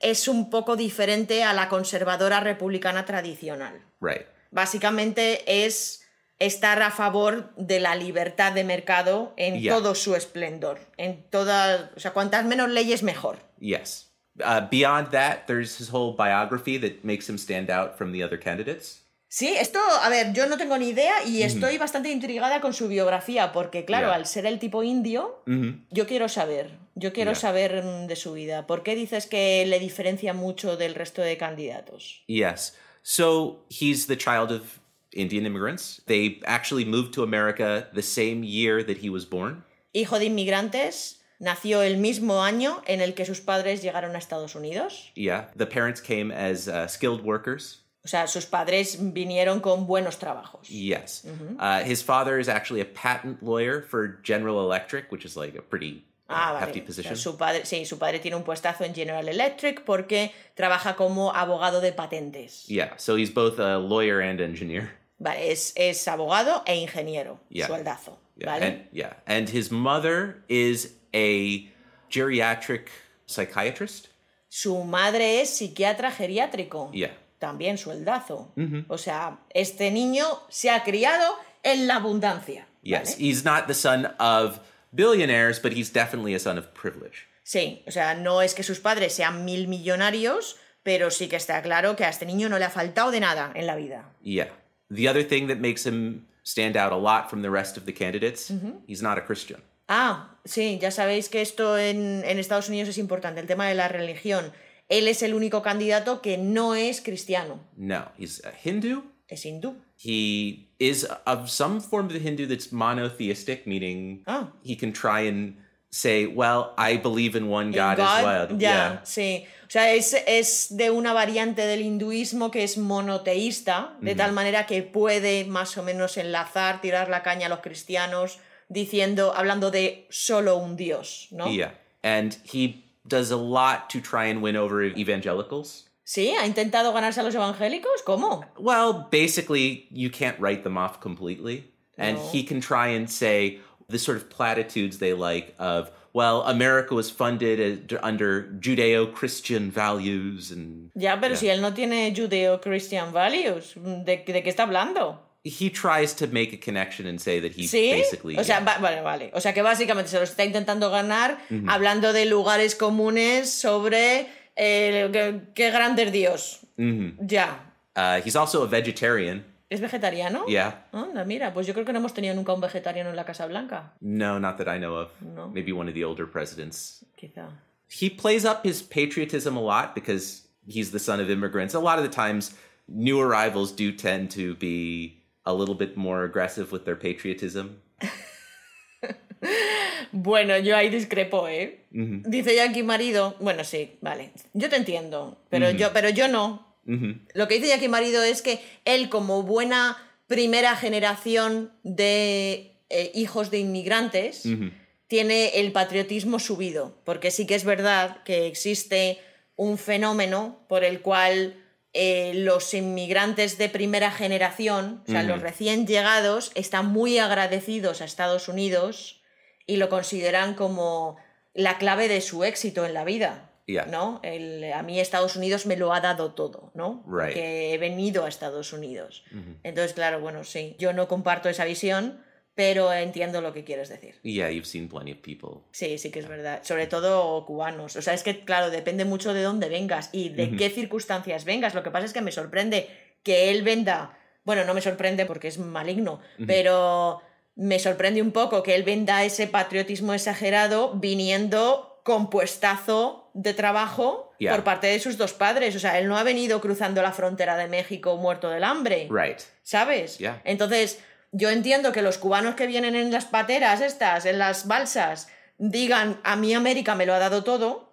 es un poco diferente a la conservadora republicana tradicional. Right. Básicamente es estar a favor de la libertad de mercado en todo su esplendor, en todas, o sea, cuantas menos leyes mejor. Yes. Uh, beyond that, there's his whole biography that makes him stand out from the other candidates. Sí, esto, a ver, yo no tengo ni idea y estoy bastante intrigada con su biografía, porque claro, al ser el tipo indio, yo quiero saber, yo quiero saber mm, de su vida. ¿Por qué dices que le diferencia mucho del resto de candidatos? Yes. So, he's the child of Indian immigrants. They actually moved to America the same year that he was born. Hijo de inmigrantes, nació el mismo año en el que sus padres llegaron a Estados Unidos. Yeah, the parents came as uh, skilled workers. O sea, sus padres vinieron con buenos trabajos. Yes. Uh, his father is actually a patent lawyer for General Electric, which is like a pretty uh, ah, hefty position. su padre, sí, su padre tiene un puestazo en General Electric porque trabaja como abogado de patentes. Yeah, so he's both a lawyer and engineer. Vale, es, es abogado e ingeniero. Sueldazo. ¿vale? yeah. And his mother is a geriatric psychiatrist. Su madre es psiquiatra geriátrico. Yeah también sueldazo. O sea, este niño se ha criado en la abundancia. Yes, he's not the son of billionaires, but he's definitely a son of privilege. Sí, o sea, no es que sus padres sean mil millonarios, pero sí que está claro que a este niño no le ha faltado de nada en la vida. Yeah. The other thing that makes him stand out a lot from the rest of the candidates, he's not a Christian. Ah, sí, ya sabéis que esto en, en Estados Unidos es importante, el tema de la religión él es el único candidato que no es cristiano. No, he's a Hindu. Es hindú. He is of some form of the Hindu that's monotheistic, meaning ah. he can try and say, well, I believe in one God, as well. Yeah, sí. O sea, es, es, de una variante del hinduismo que es monoteísta, de tal manera que puede más o menos enlazar, tirar la caña a los cristianos, diciendo, hablando de solo un Dios, ¿no? Yeah. And he does a lot to try and win over evangelicals. Sí, ha intentado ganarse a los evangélicos. ¿Cómo? Well, basically, you can't write them off completely. No. And he can try and say the sort of platitudes they like of, well, America was funded under Judeo-Christian values and... Ya, pero yeah. si él no tiene Judeo-Christian values, ¿de, ¿de qué está hablando? he tries to make a connection and say that he ¿Sí? basically. O sea, yeah. vale, vale. O sea que básicamente se lo está intentando ganar mm -hmm. hablando de lugares comunes sobre eh, qué, qué grande Dios. Mm -hmm. Ya. Yeah. Uh, he's also a vegetarian. ¿Es vegetariano? Yeah. Anda, mira, pues yo creo que no hemos tenido nunca un vegetariano en la Casa Blanca. No, not that I know of. No. Maybe one of the older presidents. Quizá. He plays up his patriotism a lot because he's the son of immigrants. A lot of the times, new arrivals do tend to be a little bit more aggressive with their patriotism? [laughs] Bueno, yo ahí discrepo, ¿eh? Dice Jackie marido, bueno, sí, vale, yo te entiendo, pero, yo, pero yo no. Lo que dice Jackie marido es que él como buena primera generación de eh, hijos de inmigrantes tiene el patriotismo subido, porque sí que es verdad que existe un fenómeno por el cual eh, los inmigrantes de primera generación, o sea, los recién llegados, están muy agradecidos a Estados Unidos y lo consideran como la clave de su éxito en la vida. ¿no? a mí Estados Unidos me lo ha dado todo, ¿no? Que he venido a Estados Unidos. Entonces, claro, bueno, sí, yo no comparto esa visión pero entiendo lo que quieres decir. Sí, sí que es verdad. Sobre todo cubanos. O sea, es que, claro, depende mucho de dónde vengas y de qué circunstancias vengas. Lo que pasa es que me sorprende que él venda. Bueno, no me sorprende porque es maligno, pero me sorprende un poco que él venda ese patriotismo exagerado viniendo con puestazo de trabajo por parte de sus dos padres. O sea, él no ha venido cruzando la frontera de México muerto del hambre. ¿Sabes? Entonces yo entiendo que los cubanos que vienen en las pateras estas, en las balsas, digan, a mí América me lo ha dado todo,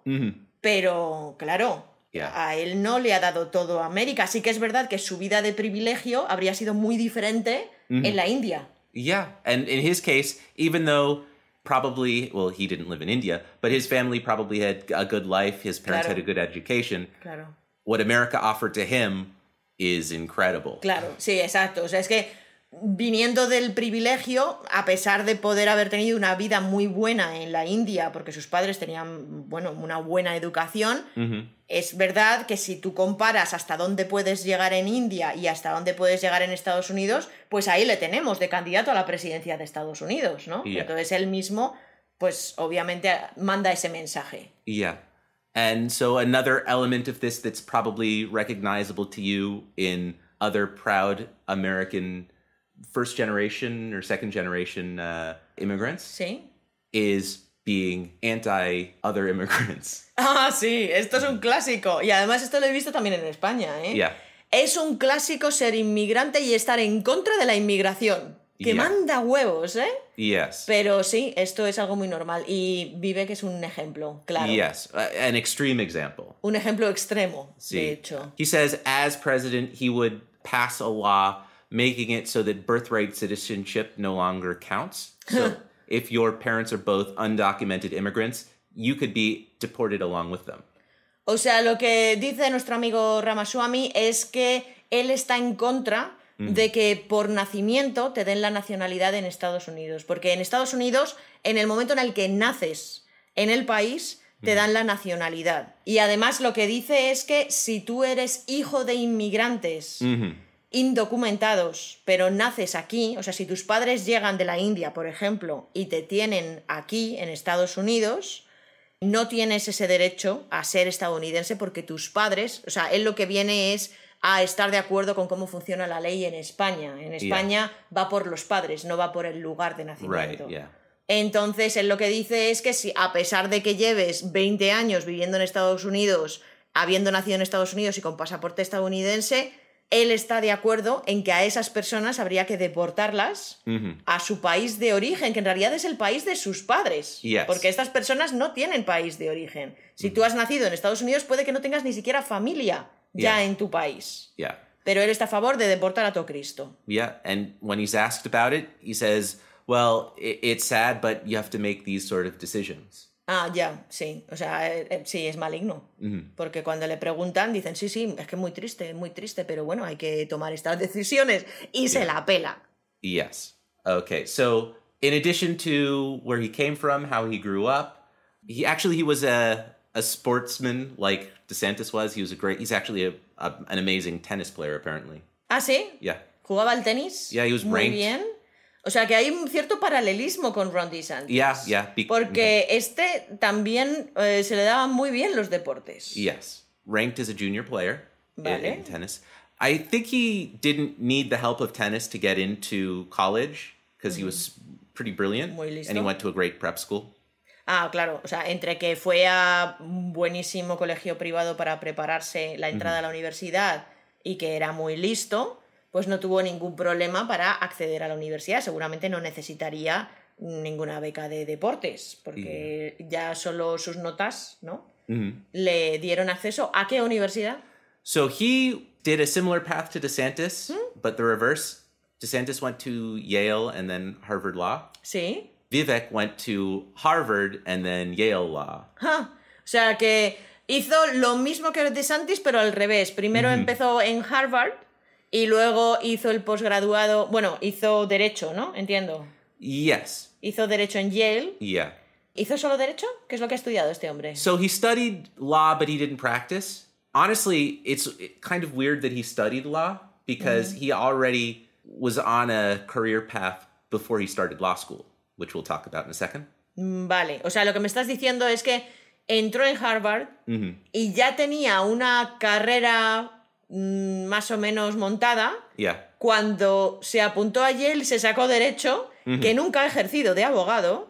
pero claro, a él no le ha dado todo a América. Así que es verdad que su vida de privilegio habría sido muy diferente en la India. Yeah, and in his case, even though probably, well, he didn't live in India, but his family probably had a good life, his parents had a good education. Claro. What America offered to him is incredible. Claro, sí, exacto. O sea, es que viniendo del privilegio, a pesar de poder haber tenido una vida muy buena en la India, porque sus padres tenían, bueno, una buena educación, es verdad que si tú comparas hasta dónde puedes llegar en India y hasta dónde puedes llegar en Estados Unidos, pues ahí le tenemos de candidato a la presidencia de Estados Unidos, ¿no? Entonces él mismo, pues obviamente manda ese mensaje. Yeah. And so another element of this that's probably recognizable to you in other proud American first generation or second generation uh, immigrants. Sí. Is being anti other immigrants. [laughs] Ah, sí, esto es un clásico. Y además esto lo he visto también en España, ¿eh? Es un clásico ser inmigrante y estar en contra de la inmigración. Que manda huevos, ¿eh? Yes. Pero sí, esto es algo muy normal. Y que es un ejemplo, claro. Yes, an extreme example. Un ejemplo extremo, de hecho. He says, as president, he would pass a law making it so that birthright citizenship no longer counts. [laughs] So if your parents are both undocumented immigrants, you could be deported along with them. O sea, lo que dice nuestro amigo Ramaswamy es que él está en contra mm. de que por nacimiento te den la nacionalidad en Estados Unidos, porque en Estados Unidos, en el momento en el que naces en el país, te mm. dan la nacionalidad. Y además lo que dice es que si tú eres hijo de inmigrantes, indocumentados, pero naces aquí, o sea, si tus padres llegan de la India, por ejemplo, y te tienen aquí en Estados Unidos, no tienes ese derecho a ser estadounidense porque tus padres, o sea, él lo que viene es a estar de acuerdo con cómo funciona la ley en España. En España va por los padres, no va por el lugar de nacimiento. Entonces, él lo que dice es que si a pesar de que lleves 20 años viviendo en Estados Unidos, habiendo nacido en Estados Unidos y con pasaporte estadounidense, él está de acuerdo en que a esas personas habría que deportarlas a su país de origen, que en realidad es el país de sus padres, porque estas personas no tienen país de origen. Si tú has nacido en Estados Unidos, puede que no tengas ni siquiera familia ya en tu país. Pero él está a favor de deportar a todo Cristo. Yeah, and when he's asked about it, he says, "Well, it's sad, but you have to make these sort of decisions." Ah, ya, sí. O sea, eh, eh, sí, es maligno. Porque cuando le preguntan, dicen, sí, sí, es que muy triste, muy triste, pero bueno, hay que tomar estas [laughs] decisiones. Y se la pela. Yes. Okay, so in addition to where he came from, how he grew up, he actually he was a a sportsman like DeSantis was. He was a great. He's actually a, an amazing tennis player, apparently. Ah, sí. Yeah. Jugaba al tenis. Yeah, he was Muy o sea que hay un cierto paralelismo con Ron DeSantis. Porque este también eh, se le daban muy bien los deportes. Yes. Ranked as a junior player eh, in, tennis. I think he didn't need the help of tennis to get into college because he mm. was pretty brilliant muy and he went to a great prep school. Ah, claro, o sea, entre que fue a un buenísimo colegio privado para prepararse la entrada a la universidad y que era muy listo, pues no tuvo ningún problema para acceder a la universidad. Seguramente no necesitaría ninguna beca de deportes, porque ya solo sus notas, ¿no? Le dieron acceso a qué universidad? So he did a similar path to DeSantis, ¿Mm? but the reverse. DeSantis went to Yale and then Harvard Law. Sí. Vivek went to Harvard and then Yale Law. O sea que hizo lo mismo que DeSantis, pero al revés. Primero empezó en Harvard y luego hizo el posgraduado, bueno, hizo derecho, ¿no? Entiendo. Yes. Hizo derecho en Yale. Yeah. ¿Hizo solo derecho? ¿Qué es lo que ha estudiado este hombre? So he studied law, but he didn't practice. Honestly, it's kind of weird that he studied law because mm-hmm. he already was on a career path before he started law school, which we'll talk about in a second. Mm, vale, o sea, lo que me estás diciendo es que entró en Harvard mm-hmm. y ya tenía una carrera Mm, más o menos montada. Cuando se apuntó a Yale se sacó derecho, que nunca ha ejercido de abogado,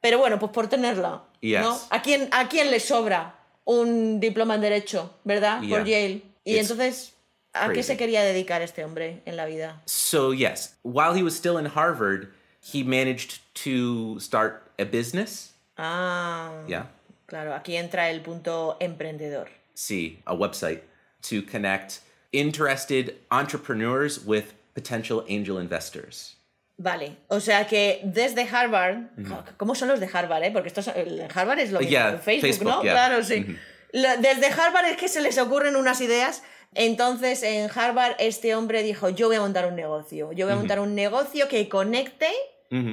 pero bueno, pues por tenerla. ¿no? ¿A, quién, ¿A le sobra un diploma en derecho, verdad? Por Yale. Y entonces, ¿a qué se quería dedicar este hombre en la vida? So, yes, while he was still in Harvard, he managed to start a business. Ah. Yeah. Claro, aquí entra el punto emprendedor. Sí, a website to connect interested entrepreneurs with potential angel investors. Vale, o sea que desde Harvard, ¿cómo son los de Harvard? Eh? Porque es Harvard es lo uh, mismo Facebook, ¿no? Claro, sí. Desde Harvard es que se les ocurren unas ideas. Entonces en Harvard este hombre dijo, yo voy a montar un negocio, yo voy a montar un negocio que conecte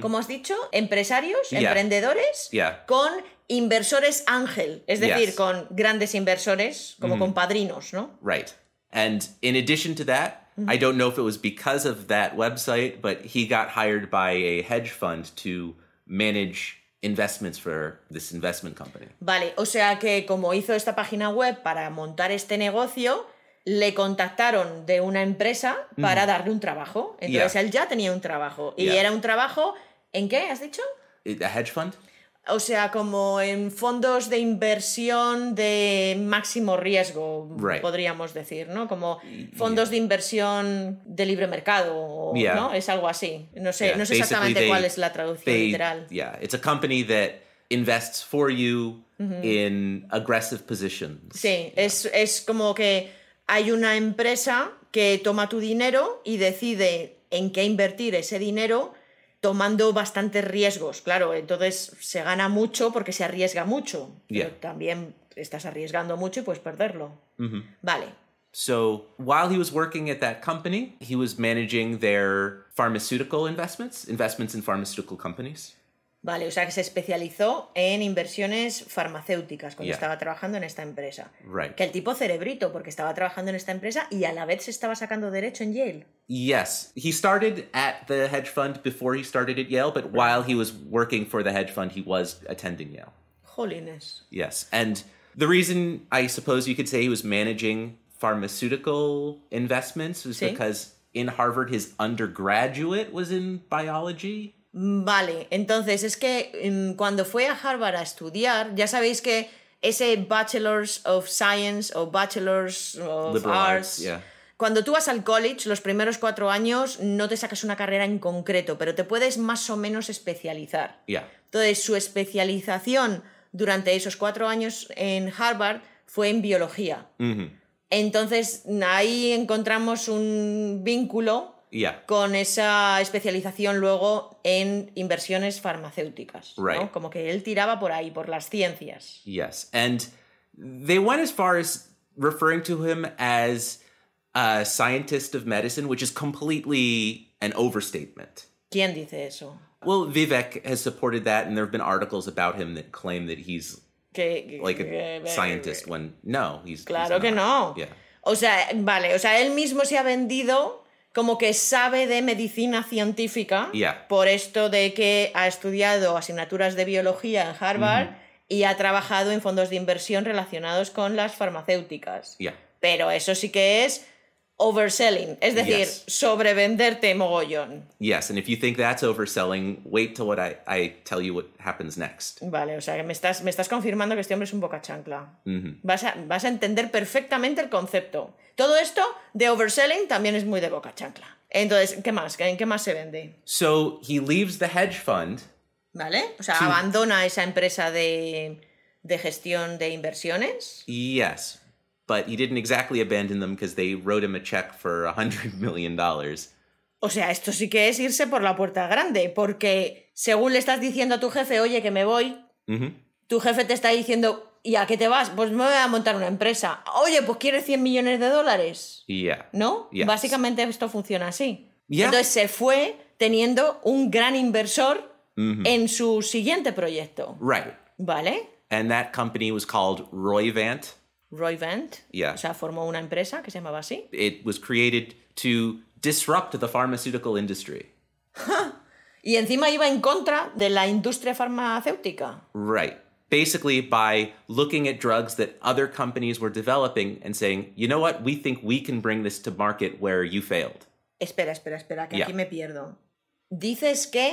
como has dicho, empresarios, emprendedores, con inversores ángel, es decir, con grandes inversores, como mm-hmm. con padrinos, ¿no? Right. And in addition to that, mm-hmm. I don't know if it was because of that website, but he got hired by a hedge fund to manage investments for this investment company. Vale, o sea que como hizo esta página web para montar este negocio, le contactaron de una empresa para mm-hmm. darle un trabajo. Entonces él ya tenía un trabajo y era un trabajo ¿en qué has dicho? Eh, a hedge fund. O sea, como en fondos de inversión de máximo riesgo, podríamos decir, ¿no? Como fondos de inversión de libre mercado, ¿no? Es algo así. No sé, no exactamente cuál es la traducción literal. Yeah, it's a company that invests for you in aggressive positions. Sí, es, es como que hay una empresa que toma tu dinero y decide en qué invertir ese dinero tomando bastantes riesgos, claro, entonces se gana mucho porque se arriesga mucho, pero también estás arriesgando mucho y puedes perderlo. Vale. So, while he was working at that company, he was managing their pharmaceutical investments, investments in pharmaceutical companies. Vale, o sea que se especializó en inversiones farmacéuticas cuando yeah. estaba trabajando en esta empresa. Right. Que el tipo cerebrito, porque estaba trabajando en esta empresa y a la vez se estaba sacando derecho en Yale. Yes, he started at the hedge fund before he started at Yale, but while he was working for the hedge fund, he was attending Yale. Holiness. Yes, and the reason I suppose you could say he was managing pharmaceutical investments was ¿Sí? because in Harvard his undergraduate was in biology. Mm, vale, entonces es que mm, cuando fue a Harvard a estudiar, ya sabéis que ese Bachelor of Science o Bachelor's of Arts, cuando tú vas al college, los primeros cuatro años no te sacas una carrera en concreto, pero te puedes más o menos especializar. Entonces, su especialización durante esos cuatro años en Harvard fue en biología. Mm-hmm. Entonces, ahí encontramos un vínculo con esa especialización luego en inversiones farmacéuticas. Como que él tiraba por ahí, por las ciencias. Yes. And they went as far as referring to him as a scientist of medicine, which is completely an overstatement. ¿Quién dice eso? Well, Vivek has supported that, and there have been articles about him that claim that he's like a scientist when no, he's. Claro que no. O sea, vale, o sea, él mismo se ha vendido como que sabe de medicina científica por esto de que ha estudiado asignaturas de biología en Harvard y ha trabajado en fondos de inversión relacionados con las farmacéuticas. Pero eso sí que es overselling, es decir, sobrevenderte mogollón. Yes, and if you think that's overselling, wait till what I, tell you what happens next. Vale, o sea, me estás, me estás confirmando que este hombre es un boca chancla. Mm-hmm. vas, a, vas a entender perfectamente el concepto. Todo esto de overselling también es muy de boca chancla. Entonces, ¿qué más? ¿En qué más se vende? So, he leaves the hedge fund. Vale, o sea, abandona esa empresa de, de gestión de inversiones. Yes, but he didn't exactly abandon them because they wrote him a check for hundred [laughs] O sea, esto sí que es irse por la puerta grande, porque según le estás diciendo a tu jefe, oye, que me voy, tu jefe te está diciendo, ¿y a qué te vas? Pues me voy a montar una empresa. Oye, pues quieres 100 millones de dólares. Yeah. ¿No? Básicamente esto funciona así. Entonces se fue teniendo un gran inversor en su siguiente proyecto. Right. ¿Vale? And that company was called Royvant. Roy Vent. O sea, formó una empresa que se llamaba así. It was created to disrupt the pharmaceutical industry. [laughs] y encima iba en contra de la industria farmacéutica. Right. Basically, by looking at drugs that other companies were developing and saying, you know what, we think we can bring this to market where you failed. Espera, espera, espera, que aquí me pierdo. Dices que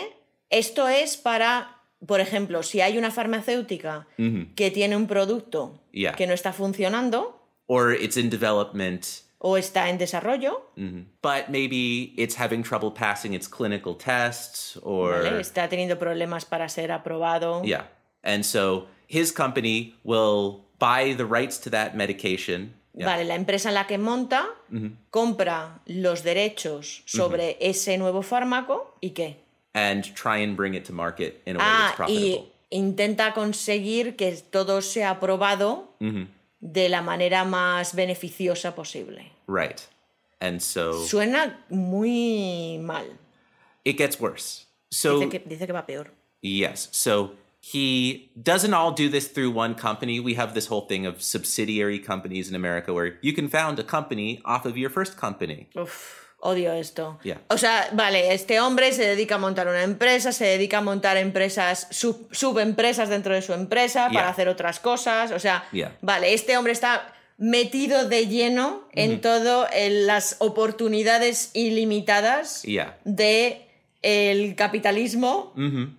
esto es para por ejemplo, si hay una farmacéutica que tiene un producto yeah. que no está funcionando. Or it's in development. O está en desarrollo. Mm-hmm. But maybe it's having trouble passing its clinical tests or. Vale, está teniendo problemas para ser aprobado. Yeah. And so his company will buy the rights to that medication. Vale, la empresa en la que monta mm-hmm. compra los derechos mm-hmm. sobre ese nuevo fármaco y qué? and try and bring it to market in a way ah, that's profitable. Y intenta conseguir que todo sea aprobado mm -hmm. de la manera más beneficiosa posible. Right. And so Suena muy mal. It gets worse. So dice que, dice que va peor. Yes. So he doesn't all do this through one company. We have this whole thing of subsidiary companies in America where you can found a company off of your first company. Oof. Odio esto. O sea, vale, este hombre se dedica a montar una empresa, se dedica a montar empresas, sub, subempresas dentro de su empresa para hacer otras cosas. O sea, vale, este hombre está metido de lleno en todas todo en las oportunidades ilimitadas de el capitalismo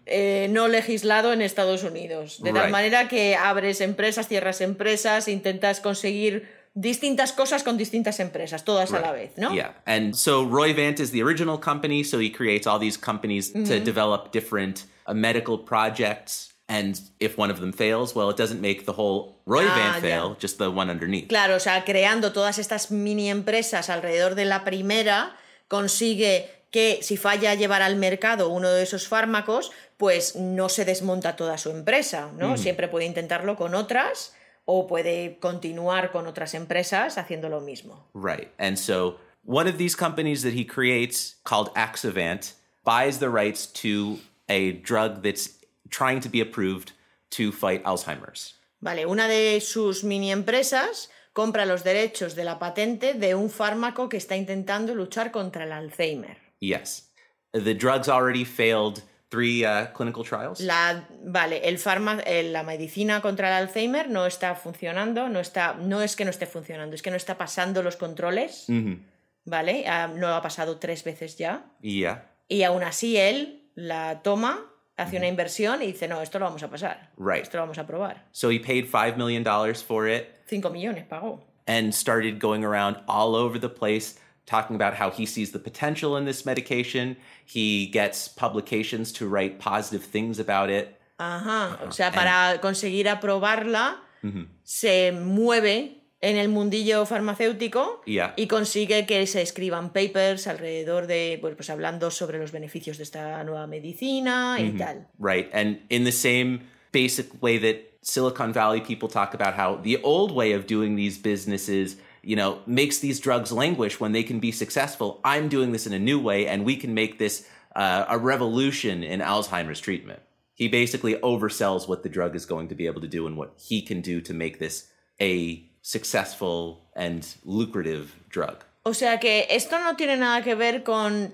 eh, no legislado en Estados Unidos. De tal manera que abres empresas, cierras empresas, intentas conseguir distintas cosas con distintas empresas, todas a la vez, ¿no? Yeah. And so Roy Vant is the original company, so he creates all these companies to mm-hmm. develop different uh, medical projects. And if one of them fails, well, it doesn't make the whole Roy ah, fail, just the one underneath. Claro, o sea, creando todas estas mini empresas alrededor de la primera, consigue que si falla llevar al mercado uno de esos fármacos, pues no se desmonta toda su empresa, ¿no? Mm. Siempre puede intentarlo con otras o puede continuar con otras empresas haciendo lo mismo. Right. And so one of these companies that he creates called Axivant buys the rights to a drug that's trying to be approved to fight Alzheimer's. Vale, una de sus mini empresas compra los derechos de la patente de un fármaco que está intentando luchar contra el Alzheimer. Yes. The drug's already failed Three, uh, clinical trials. La, vale, el farma, la medicina contra el Alzheimer no está funcionando, no, está, no es que no esté funcionando, es que no está pasando los controles, mm-hmm. ¿vale? no ha pasado tres veces ya. Y aún así él la toma, hace una mm-hmm. inversión y dice, no, esto lo vamos a pasar, esto lo vamos a probar. So paid $5 million for it. 5 millones pagó. And started going around all over the place talking about how he sees the potential in this medication. He gets publications to write positive things about it. Ajá, uh, o sea, para conseguir aprobarla, uh mm-hmm. -huh. se mueve en el mundillo farmacéutico yeah. y consigue que se escriban papers alrededor de, pues, pues hablando sobre los beneficios de esta nueva medicina y mm -hmm. tal. Right, and in the same basic way that Silicon Valley people talk about how the old way of doing these businesses you know, makes these drugs languish when they can be successful. I'm doing this in a new way, and we can make this uh, a revolution in Alzheimer's treatment. He basically oversells what the drug is going to be able to do and what he can do to make this a successful and lucrative drug. O sea que esto no tiene nada que ver con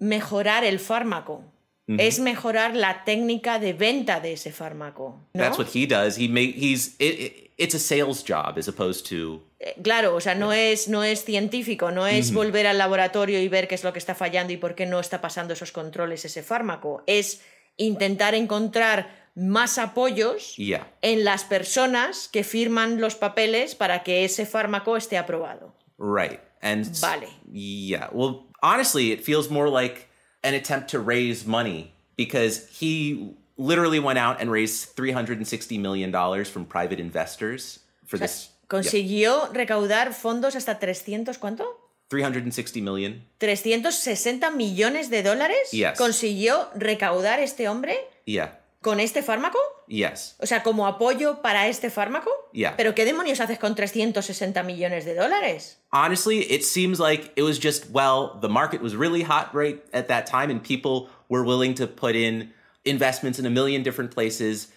mejorar el fármaco. Mm-hmm. es mejorar la técnica de venta de ese fármaco. ¿no? That's what he does. He may, he's it, it, it's a sales job as opposed to Eh, claro, o sea, no es, no es científico, no es volver al laboratorio y ver qué es lo que está fallando y por qué no está pasando esos controles ese fármaco. Es intentar encontrar más apoyos en las personas que firman los papeles para que ese fármaco esté aprobado. Right. And vale. Yeah. Well, honestly, it feels more like an attempt to raise money because he literally went out and raised $360 million from private investors for this Consiguió recaudar fondos hasta 300, ¿cuánto? 360 millones 360 millones de dólares yes. consiguió recaudar este hombre yeah. con este fármaco. Yes. O sea, como apoyo para este fármaco. Yeah. Pero ¿qué demonios haces con 360 millones de dólares? Honestly, it seems like it was just, well, the market was really hot right at that time and people were willing to put in investments in a million different places,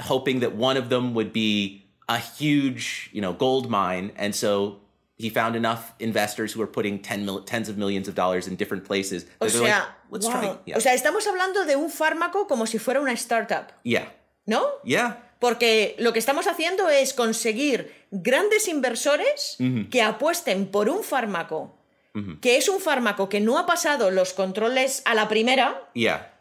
hoping that one of them would be a huge, you know, gold mine. And so he found enough investors who were putting ten mil, tens of millions of dollars in different places. O sea, like, Let's wow. try. Yeah. o sea, estamos hablando de un fármaco como si fuera una startup. Yeah. ¿No? Yeah. Porque lo que estamos haciendo es conseguir grandes inversores mm -hmm. que apuesten por un fármaco, mm -hmm. que es un fármaco que no ha pasado los controles a la primera. Yeah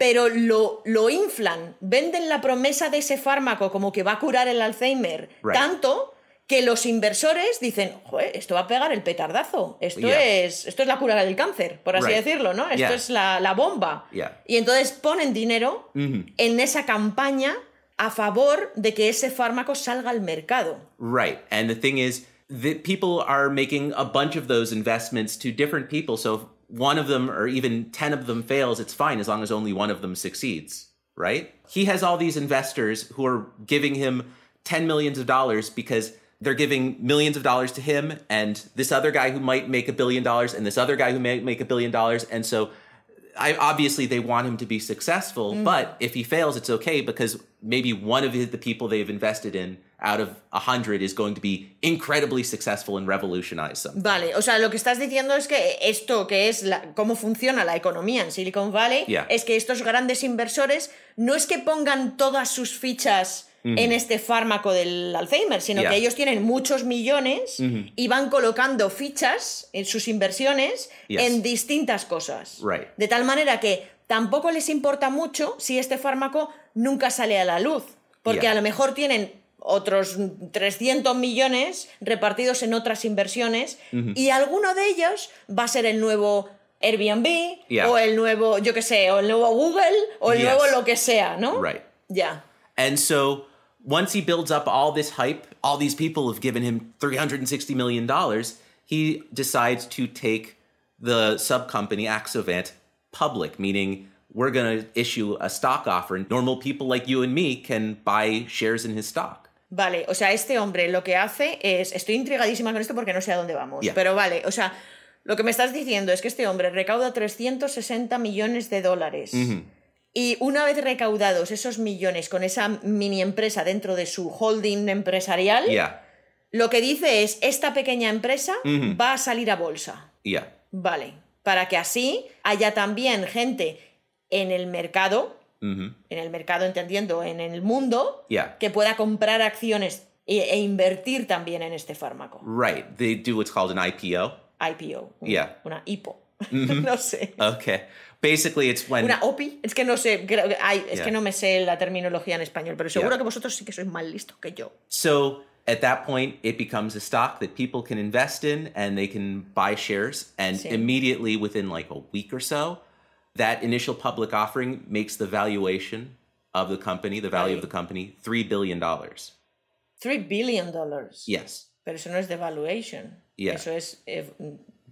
pero lo, lo inflan, venden la promesa de ese fármaco como que va a curar el Alzheimer tanto que los inversores dicen, esto va a pegar el petardazo, esto, es, esto es la cura del cáncer, por así decirlo, ¿no? Esto es la, bomba. Y entonces ponen dinero mm-hmm. en esa campaña a favor de que ese fármaco salga al mercado. Right. And the thing is that people are making a bunch of those investments to different people. So one of them or even 10 of them fails, it's fine as long as only one of them succeeds, right? He has all these investors who are giving him 10 millions of dollars because they're giving millions of dollars to him and this other guy who might make a billion dollars and this other guy who may make a billion dollars. And so I, obviously they want him to be successful, mm. but if he fails, it's okay because maybe one of the people they've invested in out of 100 is going to be incredibly successful and revolutionize Vale, o sea, lo que estás diciendo es que esto que es cómo funciona la economía en Silicon Valley es que estos grandes inversores no es que pongan todas sus fichas mm-hmm. en este fármaco del Alzheimer, sino que ellos tienen muchos millones mm-hmm. y van colocando fichas en sus inversiones en distintas cosas. De tal manera que tampoco les importa mucho si este fármaco nunca sale a la luz, porque a lo mejor tienen otros 300 millones repartidos en otras inversiones y alguno de ellos va a ser el nuevo Airbnb o el nuevo, yo qué sé, o el nuevo Google o el nuevo lo que sea, ¿no? Right. Yeah. And so once he builds up all this hype, all these people have given him 360 million dollars, he decides to take the sub company Axovant public, meaning we're going to issue a stock offer and normal people like you and me can buy shares in his stock. Vale, o sea, este hombre lo que hace es. Estoy intrigadísima con esto porque no sé a dónde vamos. Pero vale, o sea, lo que me estás diciendo es que este hombre recauda 360 millones de dólares. Y una vez recaudados esos millones con esa mini empresa dentro de su holding empresarial, lo que dice es: esta pequeña empresa va a salir a bolsa. Ya. Vale, para que así haya también gente en el mercado en el mercado, entendiendo, en el mundo, que pueda comprar acciones e, e, invertir también en este fármaco. Right, they do what's called an IPO. IPO, una, yeah. una IPO. [laughs] no sé. Okay. Basically, it's when... Una OPI. Es que no sé, es que no me sé la terminología en español, pero seguro que vosotros sí que sois más listos que yo. So, at that point, it becomes a stock that people can invest in and they can buy shares. And immediately, within like a week or so, That initial public offering makes the valuation of the company, the value of the company, $3 billion. $3 billion. Yes. Pero eso no es devaluation. Eso es eh,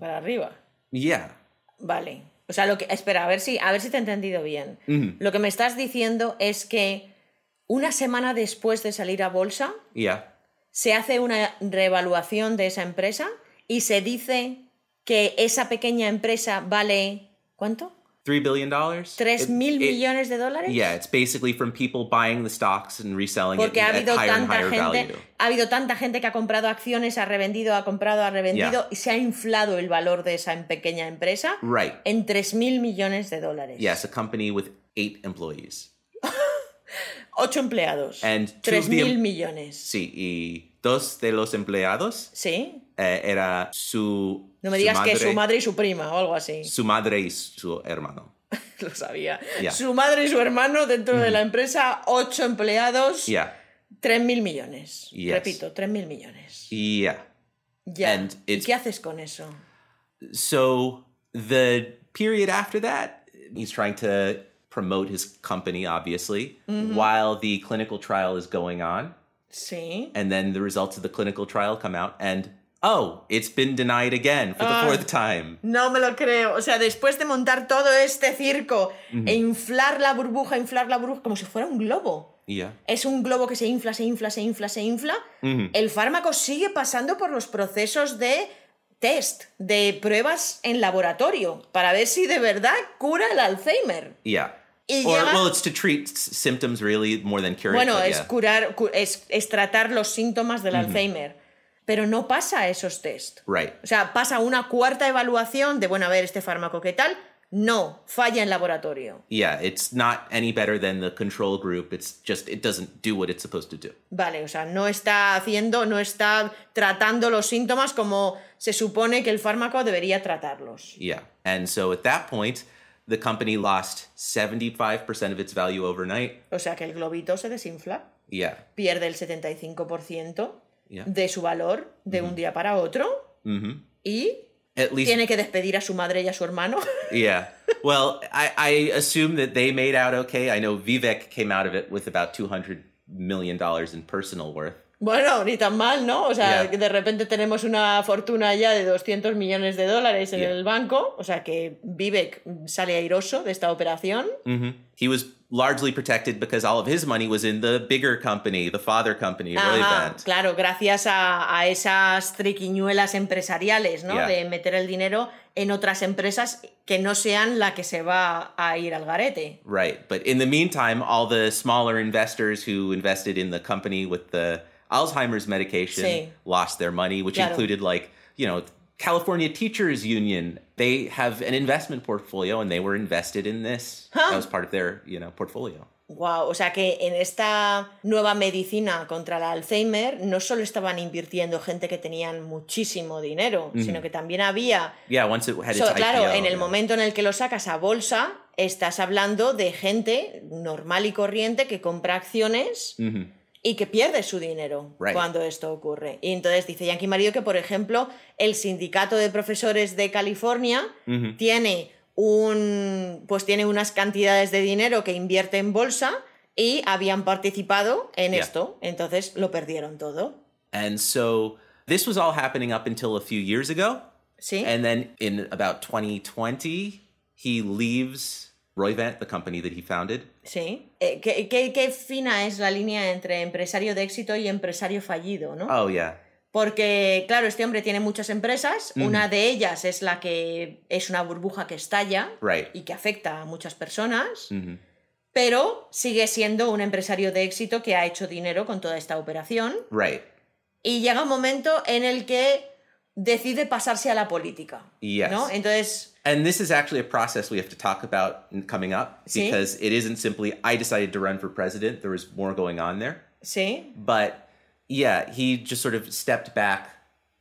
para arriba. Yeah. Vale. O sea, lo que. Espera, a ver si, a ver si te he entendido bien. Mm-hmm. Lo que me estás diciendo es que una semana después de salir a bolsa, se hace una revaluación de esa empresa y se dice que esa pequeña empresa vale. ¿Cuánto? three billion dollars. Tres mil millones de dólares. Yeah, it's basically from people buying the stocks and reselling it at higher tanta higher gente, value. Ha habido tanta gente que ha comprado acciones, ha revendido, ha comprado, ha revendido y se ha inflado el valor de esa em, pequeña empresa. Right. En tres mil millones de dólares. Yes, a company with eight employees. [laughs] Ocho empleados. And tres mil em- millones. Sí, y dos de los empleados. Sí. Eh, era su. No me digas que su madre y su prima o algo así. Su madre y su hermano. [laughs] Lo sabía. Su madre y su hermano dentro de la empresa, ocho empleados. Yeah. Tres mil millones. Repito, tres mil millones. Yeah. Yeah. ¿Y qué haces con eso? So, the period after that, he's trying to promote his company, obviously, while the clinical trial is going on. Sí. And then the results of the clinical trial come out and Oh, it's been denied again for the ah, fourth time. No me lo creo. O sea, después de montar todo este circo e inflar la burbuja, inflar la burbuja, como si fuera un globo. Yeah. Es un globo que se infla, se infla, se infla, se infla. El fármaco sigue pasando por los procesos de test, de pruebas en laboratorio, para ver si de verdad cura el Alzheimer. Ya well, it's to treat symptoms really more than cure. Bueno, es curar, es, tratar los síntomas del Alzheimer. Pero no pasa esos test. Right. O sea, pasa una cuarta evaluación de, bueno, a ver, este fármaco, ¿qué tal? No, falla en laboratorio. Yeah, it's not any better than the control group. It's just it doesn't do what it's supposed to do. Vale, o sea, no está haciendo, no está tratando los síntomas como se supone que el fármaco debería tratarlos. Yeah. And so at that point, the company lost 75% of its value overnight. O sea que el globito se desinfla. Yeah. Pierde el 75% yeah. de su valor de mm -hmm. un mm-hmm. día para otro. Mm -hmm. Y At least... tiene que despedir a su madre y a su hermano. [laughs] yeah. Well, I, I assume that they made out okay. I know Vivek came out of it with about $200 million in personal worth. Bueno, ni tan mal, ¿no? O sea, de repente tenemos una fortuna ya de 200 millones de dólares en el banco, o sea que Vivek sale airoso de esta operación. Mm-hmm. He was largely protected because all of his money was in the bigger company, the father company, Claro, gracias a, esas triquiñuelas empresariales, ¿no? De meter el dinero en otras empresas que no sean la que se va a ir al garete. Right, but in the meantime, all the smaller investors who invested in the company with the Alzheimer's medication lost their money, which included like, you know, California Teachers Union, they have an investment portfolio and they were invested in this. That was part of their, you know, portfolio. Wow, o sea que en esta nueva medicina contra el Alzheimer no solo estaban invirtiendo gente que tenían muchísimo dinero, sino que también había. Yeah, once it had its claro, en el momento en el que lo sacas a bolsa, estás hablando de gente normal y corriente que compra acciones y que pierde su dinero cuando esto ocurre. Y entonces dice Yankee Marido que, por ejemplo, el sindicato de profesores de California tiene un pues tiene unas cantidades de dinero que invierte en bolsa y habían participado en esto, entonces lo perdieron todo. And so this was all happening up until a few years ago. Sí. And then in about 2020 he leaves Royvent, the company that he founded. Sí. Eh, qué, fina es la línea entre empresario de éxito y empresario fallido, no? Oh, yeah. Porque, claro, este hombre tiene muchas empresas. Mm. Una de ellas es la que es una burbuja que estalla y que afecta a muchas personas. Mm-hmm. Pero sigue siendo un empresario de éxito que ha hecho dinero con toda esta operación. Right. Y llega un momento en el que decide pasarse a la política. Yes. ¿no? Entonces, and this is actually a process we have to talk about coming up See? because it isn't simply I decided to run for president. There was more going on there. See? But yeah, he just sort of stepped back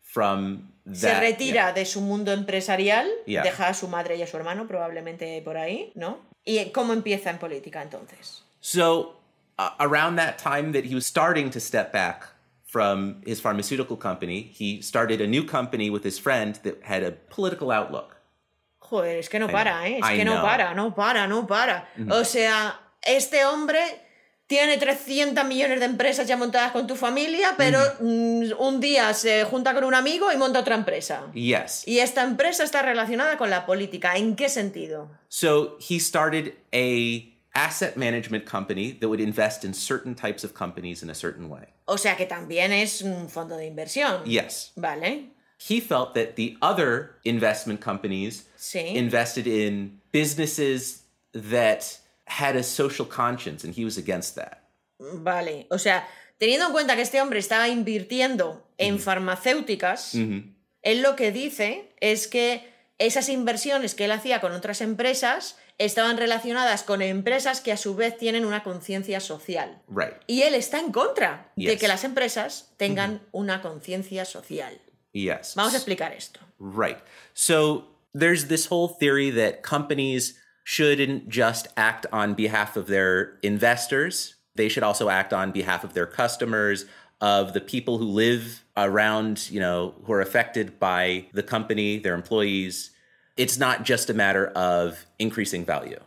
from that. Se retira yeah. de su mundo empresarial, yeah. deja a su madre y a su hermano probablemente por ahí, ¿no? ¿Y cómo empieza en política entonces? So, uh, around that time that he was starting to step back from his pharmaceutical company, he started a new company with his friend that had a political outlook. Joder, es que no para, ¿eh? Es que no para, no para, no para. Mm. O sea, este hombre tiene 300 millones de empresas ya montadas con tu familia, pero mm. Mm, un día se junta con un amigo y monta otra empresa. Yes. Y esta empresa está relacionada con la política. ¿En qué sentido? So he started a asset management company that would invest in certain types of companies in a certain way. O sea que también es un fondo de inversión. Yes. Vale he felt that the other investment companies invested in businesses that had a social conscience and he was against that. Vale, o sea, teniendo en cuenta que este hombre estaba invirtiendo en farmacéuticas, él lo que dice es que esas inversiones que él hacía con otras empresas estaban relacionadas con empresas que a su vez tienen una conciencia social. Y él está en contra de que las empresas tengan una conciencia social. Yes. Vamos a explicar esto. Right. So there's this whole theory that companies shouldn't just act on behalf of their investors, they should also act on behalf of their customers, of the people who live around, you know, who are affected by the company, their employees. It's not just a matter of increasing value.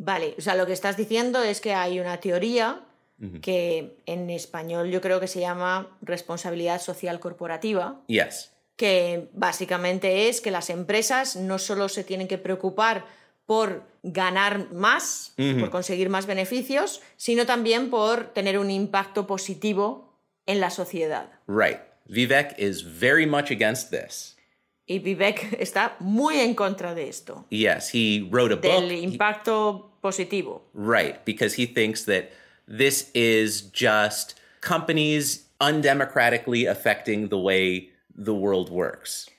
Vale, o sea, lo que estás diciendo es que hay una teoría uh mm-hmm. -huh. que en español yo creo que se llama responsabilidad social corporativa. Yes. que básicamente es que las empresas no solo se tienen que preocupar por ganar más, por conseguir más beneficios, sino también por tener un impacto positivo en la sociedad. Right. Vivek is very much against this. Y Vivek está muy en contra de esto. Yes, he wrote a book. Del impacto positivo. Right, because he thinks that this is just companies undemocratically affecting the way the world works.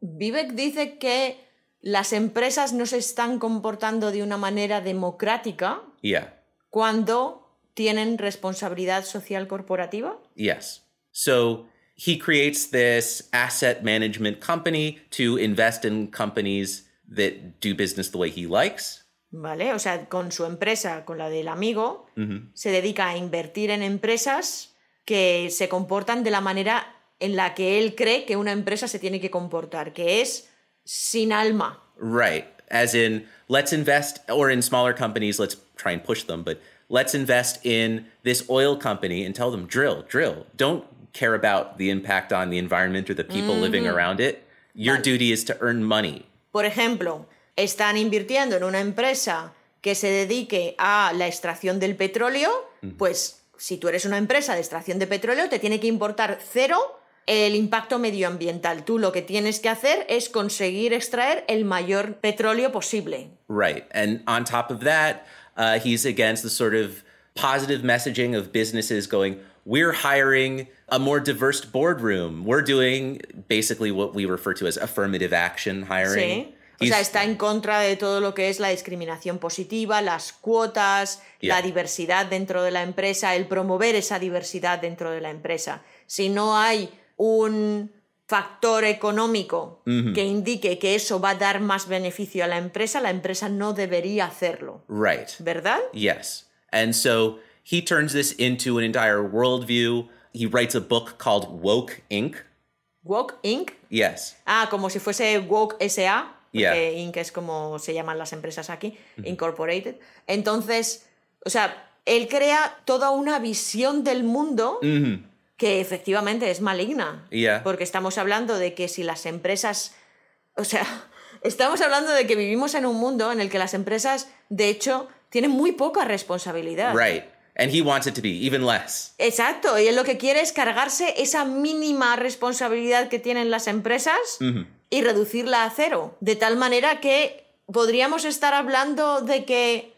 Vivek dice que las empresas no se están comportando de una manera democrática yeah. cuando tienen responsabilidad social corporativa. Yes. So he creates this asset management company to invest in companies that do business the way he likes. Vale, o sea, con su empresa, con la del amigo, mm-hmm. se dedica a invertir en empresas que se comportan de la manera en la que él cree que una empresa se tiene que comportar, que es sin alma. Right. As in, let's invest, or in smaller companies, let's try and push them, but let's invest in this oil company and tell them, drill, drill. Don't care about the impact on the environment or the people living mm-hmm. around it. Your duty is to earn money. Por ejemplo, están invirtiendo en una empresa que se dedique a la extracción del petróleo, mm-hmm. pues si tú eres una empresa de extracción de petróleo, te tiene que importar cero el impacto medioambiental. Tú lo que tienes que hacer es conseguir extraer el mayor petróleo posible. Right. And on top of that, uh, he's against the sort of positive messaging of businesses going, we're hiring a more diverse boardroom. We're doing basically what we refer to as affirmative action hiring. Sí. O sea, está en contra de todo lo que es la discriminación positiva, las cuotas, la diversidad dentro de la empresa, el promover esa diversidad dentro de la empresa. Si no hay un factor económico que indique que eso va a dar más beneficio a la empresa, la empresa no debería hacerlo. Right. ¿Verdad? Yes. And so he turns this into an entire worldview. He writes a book called Woke Inc. Woke Inc. Yes. Ah, como si fuese Woke SA. Yeah. Inc. es como se llaman las empresas aquí, Incorporated. Entonces, o sea, él crea toda una visión del mundo que efectivamente es maligna. Porque estamos hablando de que si las empresas, o sea, [laughs] estamos hablando de que vivimos en un mundo en el que las empresas, de hecho, tienen muy poca responsabilidad. Right. And he wants it to be even Exacto, y él lo que quiere es cargarse esa mínima responsabilidad que tienen las empresas mm-hmm. y reducirla a cero, de tal manera que podríamos estar hablando de que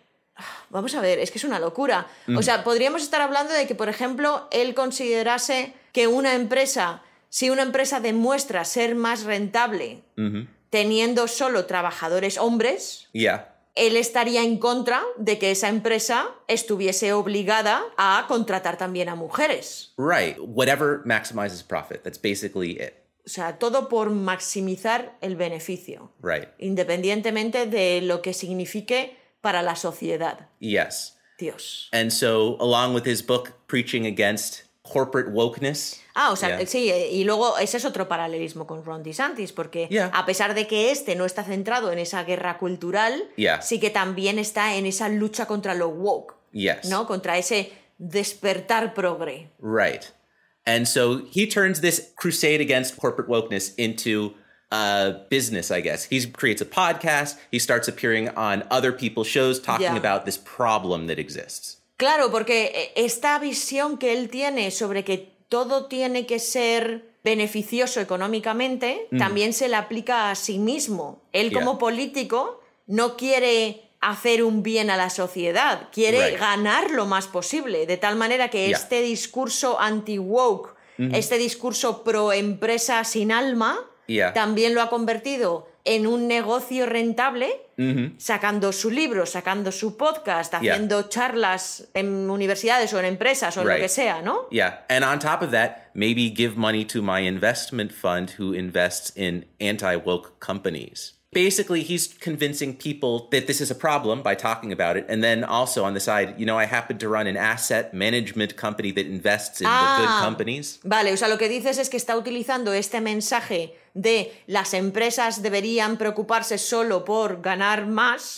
Vamos a ver, es que es una locura. O sea, podríamos estar hablando de que, por ejemplo, él considerase que una empresa, si una empresa demuestra ser más rentable teniendo solo trabajadores hombres, él estaría en contra de que esa empresa estuviese obligada a contratar también a mujeres. Right, whatever maximizes profit, that's basically it. O sea, todo por maximizar el beneficio. Right. Independientemente de lo que signifique para la sociedad. Yes. Dios. And so, along with his book, Preaching Against Corporate Wokeness. Ah, o sea, sí, eh, y luego ese es otro paralelismo con Ron DeSantis, porque a pesar de que este no está centrado en esa guerra cultural, sí que también está en esa lucha contra lo woke. Yes. ¿No? Contra ese despertar progre. Right. And so he turns this crusade against corporate wokeness into Uh, business, I guess. He creates a podcast, he starts appearing on other people's shows talking about this problem that exists. Claro, porque eh, esta visión que él tiene sobre que todo tiene que ser beneficioso económicamente, mm. también se le aplica a sí mismo. Él como político no quiere hacer un bien a la sociedad, quiere ganar lo más posible, de tal manera que este discurso anti-woke, mm-hmm. este discurso pro empresa sin alma, también lo ha convertido en un negocio rentable, sacando su libro, sacando su podcast, haciendo charlas en universidades o en empresas o lo que sea, ¿no? Yeah. And on top of that, maybe give money to my investment fund who invests in anti-woke companies. Basically, he's convincing people that this is a problem by talking about it. And then also on the side, you know, I happen to run an asset management company that invests in the good ah, companies. Vale, o sea, lo que dices es que está utilizando este mensaje de las empresas deberían preocuparse solo por ganar más.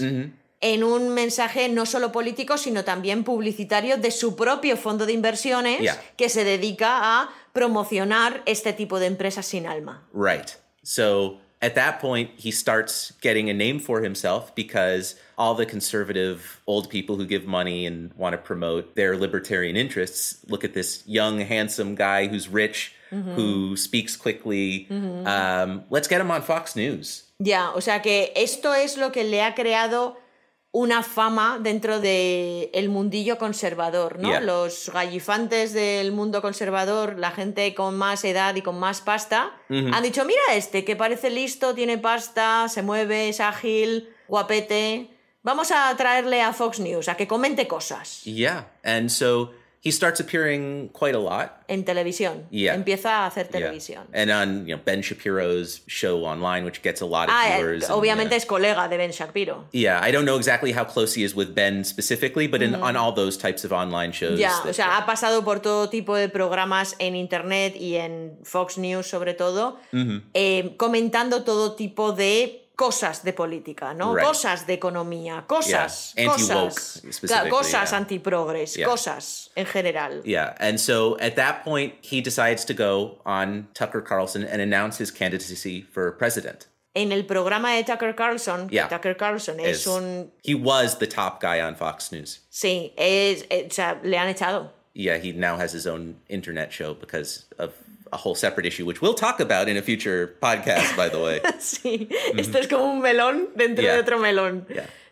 en un mensaje no solo político, sino también publicitario de su propio fondo de inversiones que se dedica a promocionar este tipo de empresas sin alma. Right. So at that point, he starts getting a name for himself because all the conservative old people who give money and want to promote their libertarian interests look at this young, handsome guy who's rich, who speaks quickly. Um, let's get him on Fox News. Ya, o sea que esto es lo que le ha creado una fama dentro del el mundillo conservador, ¿no? Los gallifantes del mundo conservador, la gente con más edad y con más pasta, han dicho, mira este, que parece listo, tiene pasta, se mueve, es ágil, guapete. Vamos a traerle a Fox News, a que comente cosas. Yeah, and so... He starts appearing quite a lot. En televisión. Yeah. Empieza a hacer televisión. Yeah. And you Ben Shapiro's show online, which gets a lot of ah, eh, viewers. And, obviamente uh, es colega de Ben Shapiro. Yeah, I don't know exactly how close he is with Ben specifically, but in, on mm. all those types of online shows. Yeah, o sea, ha pasado por todo tipo de programas en internet y en Fox News sobre todo, mm-hmm. eh, comentando todo tipo de cosas de política, ¿no? Cosas de economía, cosas, cosas, cosas anti-progress, cosas en general. Yeah, and so at that point he decides to go on Tucker Carlson and announce his candidacy for president. En el programa de Tucker Carlson, Tucker Carlson es, un He was the top guy on Fox News. Sí, es, eh, le han echado. Yeah, he now has his own internet show because of a whole separate issue, which we'll talk about in a future podcast, by the way. [laughs] sí, mm-hmm. esto es como un melón dentro de otro melón.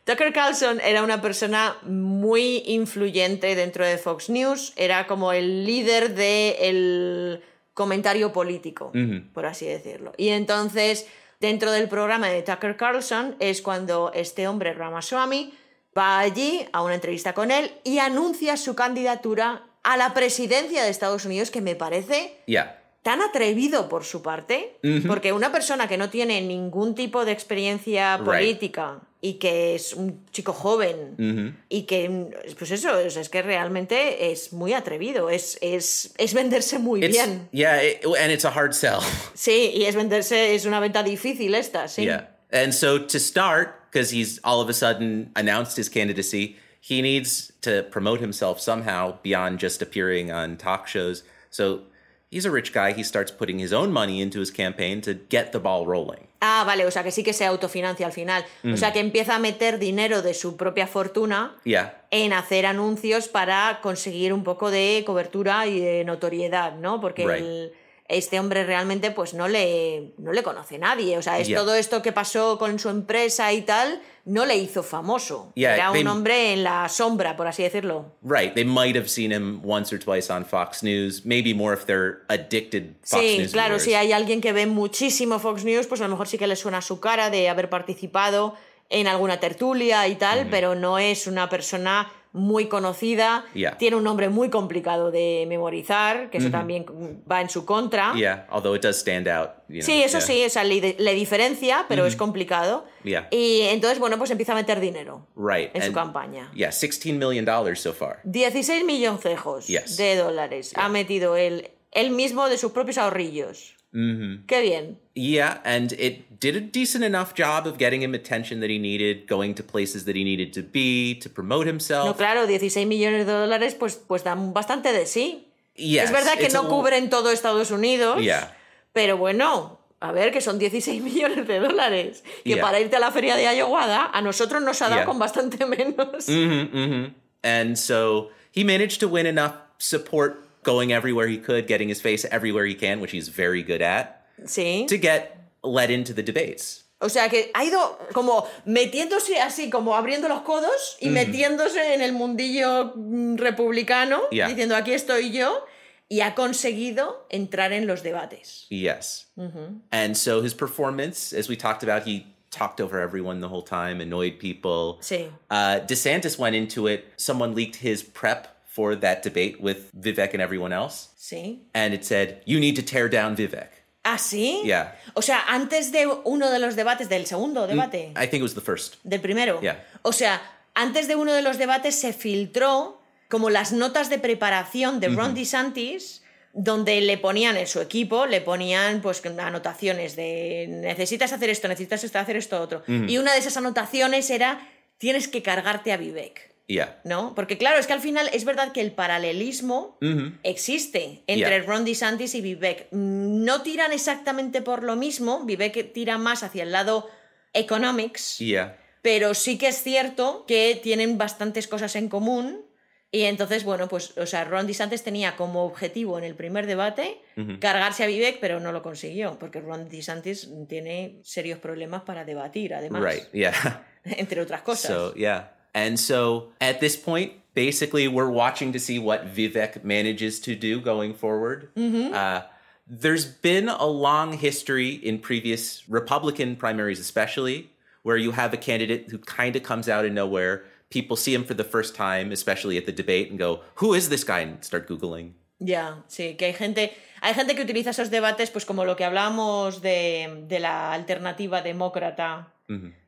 Tucker Carlson era una persona muy influyente dentro de Fox News, era como el líder del comentario político, mm-hmm. por así decirlo. Y entonces, dentro del programa de Tucker Carlson, es cuando este hombre, Ramaswamy, va allí a una entrevista con él y anuncia su candidatura a la presidencia de Estados Unidos, que me parece yeah tan atrevido por su parte, porque una persona que no tiene ningún tipo de experiencia política y que es un chico joven y que, pues eso, es que realmente es muy atrevido, es, es, es venderse muy bien. Yeah, and it's a hard sell. [laughs] Sí, y es venderse, es una venta difícil esta, sí. Yeah. And so to start, because he's all of a sudden announced his candidacy, he needs to promote himself somehow beyond just appearing on talk shows. So he's a rich guy. He starts putting his own money into his campaign to get the ball rolling. Ah, vale, o sea que sí que se autofinancia al final. O sea mm. que empieza a meter dinero de su propia fortuna en hacer anuncios para conseguir un poco de cobertura y de notoriedad, ¿no? Porque el este hombre realmente pues no le, no le conoce nadie. O sea, es todo esto que pasó con su empresa y tal, no le hizo famoso. Era un hombre en la sombra, por así decirlo. Right, they might have seen him once or twice on Fox News, maybe more if they're addicted sí, claro, si hay alguien que ve muchísimo Fox News, pues a lo mejor sí que le suena su cara de haber participado en alguna tertulia y tal, pero no es una persona muy conocida, tiene un nombre muy complicado de memorizar, que eso mm-hmm. también va en su contra. sí, eso sí, le, diferencia, pero es mm-hmm. complicado. Y entonces, bueno, pues empieza a meter dinero en su campaña. Yeah, 16 million so 16 milloncejos de dólares ha metido él mismo de sus propios ahorrillos. Mm-hmm. Qué bien. Yeah, and it did a decent enough job of getting him attention that he needed, going to places that he needed to be, to promote himself. No, claro, 16 millones de dólares, pues, pues dan bastante de sí. Yes, es verdad que no a... cubren todo Estados Unidos, yeah. pero bueno, a ver, que son 16 [laughs] millones de dólares. Que yeah. para irte a la feria de Ayahuada, a nosotros nos ha dado yeah. con bastante menos. Mm-hmm, mm-hmm. And so he managed to win enough support going everywhere he could, getting his face everywhere he can, which he's very good at. Sí. To get led into the debates. O sea que ha ido como metiéndose así, como abriendo los codos y mm. metiéndose en el mundillo mm, republicano, yeah. diciendo aquí estoy yo, y ha conseguido entrar en los debates. Yes. Mm -hmm. And so his performance, as we talked about, he talked over everyone the whole time, annoyed people. Sí. Uh, DeSantis went into it. Someone leaked his prep for that debate with Vivek and everyone else. Sí. And it said, you need to tear down Vivek. ¿Ah, sí? Yeah. O sea, antes de uno de los debates, del segundo mm, debate. I think it was the first. Del primero. O sea, antes de uno de los debates se filtró como las notas de preparación de Ron mm-hmm. DeSantis, donde le ponían en su equipo, le ponían pues anotaciones de necesitas hacer esto, necesitas hacer esto, otro. Mm-hmm. Y una de esas anotaciones era tienes que cargarte a Vivek. ¿No? Porque claro, es que al final es verdad que el paralelismo existe entre Ron DeSantis y Vivek. Mm, no tiran exactamente por lo mismo, Vivek tira más hacia el lado economics, pero sí que es cierto que tienen bastantes cosas en común. Y entonces, bueno, pues, o sea, Ron DeSantis tenía como objetivo en el primer debate cargarse a Vivek, pero no lo consiguió, porque Ron DeSantis tiene serios problemas para debatir, además. [laughs] Entre otras cosas. And so at this point, basically, we're watching to see what Vivek manages to do going forward. Mm-hmm. Uh, there's been a long history in previous Republican primaries, especially, where you have a candidate who kind of comes out of nowhere. People see him for the first time, especially at the debate, and go, Who is this guy? and start Googling. Ya, sí, que hay gente, hay gente que utiliza esos debates, pues como lo que hablábamos de, de la alternativa demócrata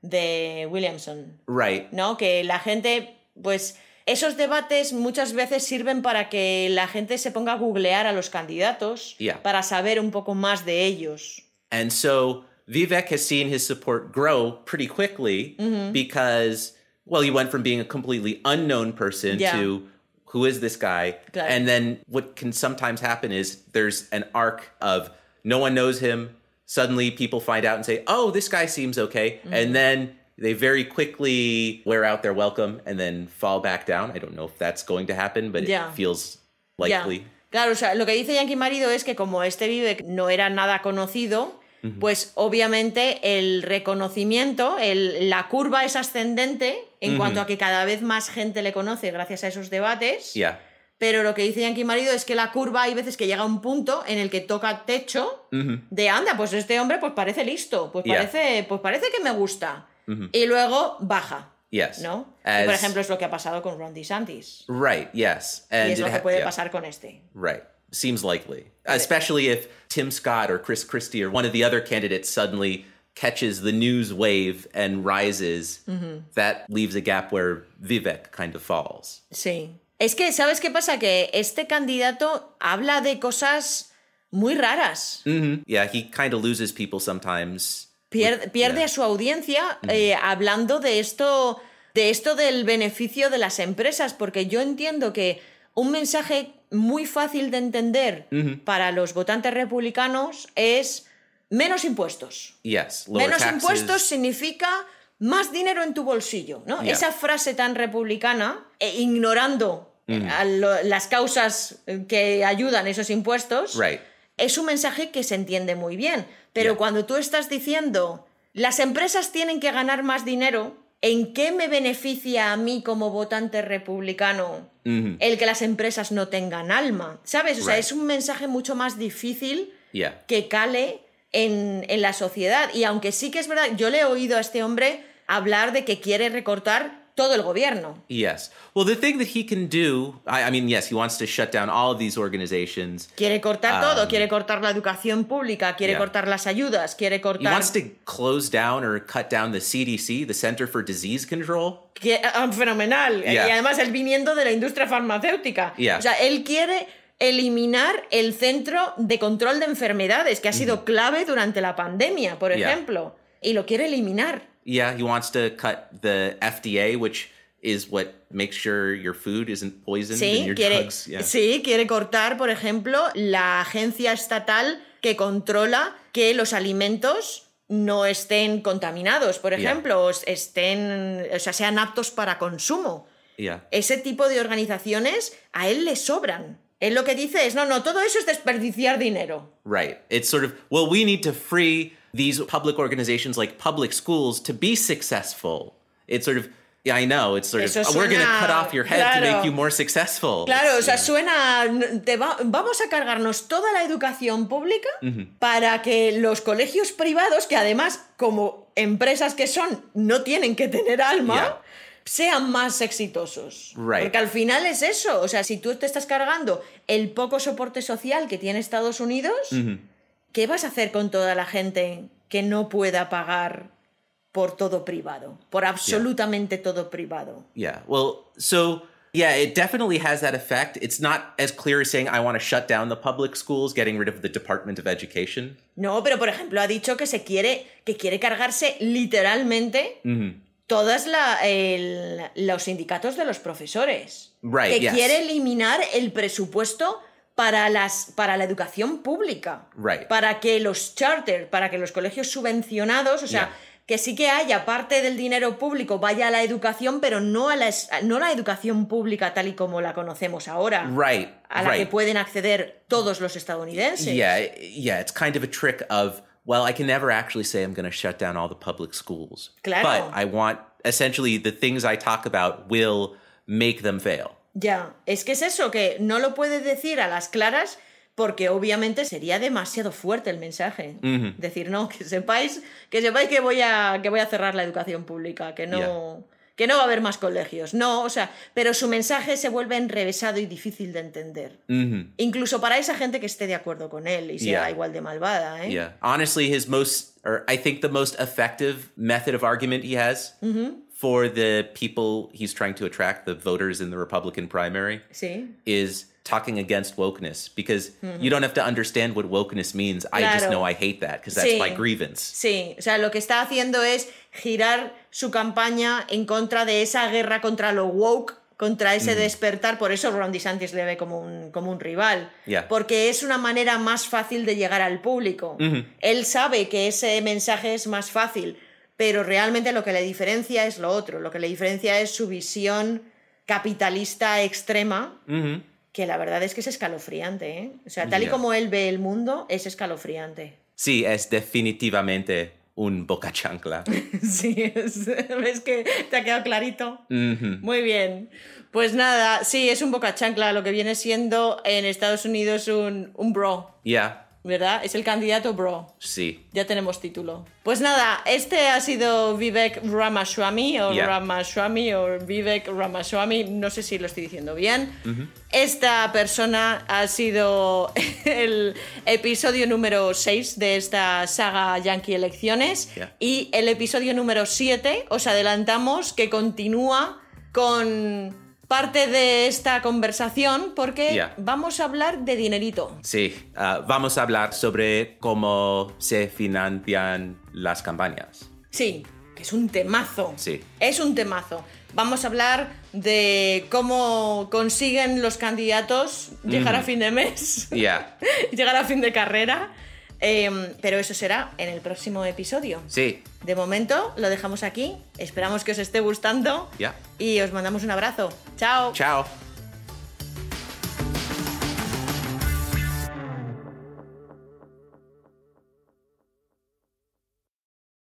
de Williamson. Right. ¿No? Que la gente, pues. Esos debates muchas veces sirven para que la gente se ponga a googlear a los candidatos yeah. para saber un poco más de ellos. And so Vivek has seen his support grow pretty quickly mm -hmm. because, well, he went from being a completely unknown person yeah. to who is this guy? Claro. And then what can sometimes happen is there's an arc of no one knows him, suddenly people find out and say, oh, this guy seems okay. And mm-hmm. then they very quickly wear out their welcome and then fall back down. I don't know if that's going to happen, but it feels likely. Claro, o sea, lo que dice Yankee Marido es que como este vive no era nada conocido, pues obviamente el reconocimiento, el, la curva es ascendente en cuanto a que cada vez más gente le conoce gracias a esos debates. Yeah. Pero lo que dice Yankee Marido es que la curva hay veces que llega a un punto en el que toca techo de anda, pues este hombre pues parece listo, pues parece, pues parece que me gusta. Y luego baja. Yes. ¿No? por ejemplo, es lo que ha pasado con Ron DeSantis. Right, yes. y es lo que puede pasar con este. Right. Seems likely. Especially if Tim Scott or Chris Christie or one of the other candidates suddenly catches the news wave and rises, that leaves a gap where Vivek kind of falls. Sí. Es que, ¿sabes qué pasa? Que este candidato habla de cosas muy raras. Mm-hmm. kind of loses people sometimes. Pierde, a su audiencia eh, mm-hmm. hablando de esto, de esto del beneficio de las empresas, porque yo entiendo que un mensaje muy fácil de entender mm-hmm. para los votantes republicanos es menos impuestos. Yes, menos impuestos significa más dinero en tu bolsillo, ¿no? Esa frase tan republicana, e ignorando Mm. las causas eh, que ayudan esos impuestos, es un mensaje que se entiende muy bien. Pero cuando tú estás diciendo, las empresas tienen que ganar más dinero, ¿en qué me beneficia a mí como votante republicano mm-hmm. el que las empresas no tengan alma? ¿Sabes? O sea, es un mensaje mucho más difícil que cale en, en la sociedad. Y aunque sí que es verdad, yo le he oído a este hombre hablar de que quiere recortar todo el gobierno. Yes. Well, the thing that he can do, I, mean, yes, he wants to shut down all of these organizations. Quiere cortar um, todo, quiere cortar la educación pública, quiere cortar las ayudas, quiere cortar. He wants to close down or cut down the CDC, the Center for Disease Control. Que, ah, ah, fenomenal. Y además es viniendo de la industria farmacéutica. O sea, él quiere eliminar el Centro de Control de Enfermedades, que ha sido mm-hmm. clave durante la pandemia, por ejemplo. Y lo quiere eliminar the which is what food isn't sí, quiere, Sí, quiere cortar, por ejemplo, la agencia estatal que controla que los alimentos no estén contaminados, por ejemplo, estén, o sea, sean aptos para consumo. Ese tipo de organizaciones a él le sobran. Él lo que dice es, no, no, todo eso es desperdiciar dinero. Right. It's sort of, well, we need to free these public organizations like public schools to be successful. It's sort of Yeah, I know, it's sort of, we're going to cut off your head claro, to make you more successful. Claro, o sea, suena, vamos a cargarnos toda la educación pública para que los colegios privados, que además como empresas que son, no tienen que tener alma. sean más exitosos. Porque al final es eso. O sea, si tú te estás cargando el poco soporte social que tiene Estados Unidos, ¿qué vas a hacer con toda la gente que no pueda pagar por todo privado, por absolutamente todo privado? Yeah, well, so yeah, it definitely has that effect. It's not as clear as saying I want to shut down the public schools, getting rid of the Department of Education. No, pero por ejemplo ha dicho que se quiere que quiere cargarse literalmente. Mm-hmm. todas todos los sindicatos de los profesores. Right, que quiere eliminar el presupuesto para, las, para la educación pública, para que los charters, para que los colegios subvencionados, o sea, que sí que haya parte del dinero público vaya a la educación, pero no a la, no la educación pública tal y como la conocemos ahora, right. a la que pueden acceder todos los estadounidenses. Yeah, yeah, it's kind of a trick of well, I can never actually say I'm going to shut down all the public schools. Claro. But I want essentially the things I talk about will make them fail. Ya, es que es eso, que no lo puede decir a las claras porque obviamente sería demasiado fuerte el mensaje. Decir, no, que sepáis, que sepáis que voy a, que voy a cerrar la educación pública, que no. Que no va a haber más colegios, no, o sea, pero su mensaje se vuelve enrevesado y difícil de entender. Incluso para esa gente que esté de acuerdo con él y sea igual de malvada, ¿eh? Yeah. Honestly, his most, or I think the most effective method of argument he has for the people he's trying to attract, the voters in the Republican primary, sí. is talking against wokeness because no mm-hmm. you don't have to understand what wokeness means. Claro. I just know I hate that because that's sí. my grievance. Sí, o sea, lo que está haciendo es girar su campaña en contra de esa guerra contra lo woke contra ese mm. despertar, por eso Ron DeSantis le ve como un, como un rival, porque es una manera más fácil de llegar al público. Mm-hmm. Él sabe que ese mensaje es más fácil, pero realmente lo que le diferencia es lo otro, lo que le diferencia es su visión capitalista extrema, que la verdad es que es escalofriante. ¿eh? O sea, tal y como él ve el mundo, es escalofriante. Sí, es definitivamente un boca chancla. [laughs] sí, es, que te ha quedado clarito. Muy bien. Pues nada, sí, es un boca chancla, lo que viene siendo en Estados Unidos un, bro. Ya. ¿Verdad? Es el candidato bro. Sí. Ya tenemos título. Pues nada, este ha sido Vivek Ramaswamy o Ramaswamy o Vivek Ramaswamy, no sé si lo estoy diciendo bien. Esta persona ha sido [laughs] el episodio número 6 de esta saga Yankee Elecciones y el episodio número 7 os adelantamos que continúa con parte de esta conversación porque vamos a hablar de dinerito. Sí, ah, vamos a hablar sobre cómo se financian las campañas. Sí, que es un temazo. Sí. Es un temazo. Vamos a hablar de cómo consiguen los candidatos llegar a fin de mes, Ya. [laughs] llegar a fin de carrera. Em, pero eso será en el próximo episodio. Sí, de momento lo dejamos aquí. Esperamos que os esté gustando. Y os mandamos un abrazo. Chao. Chao.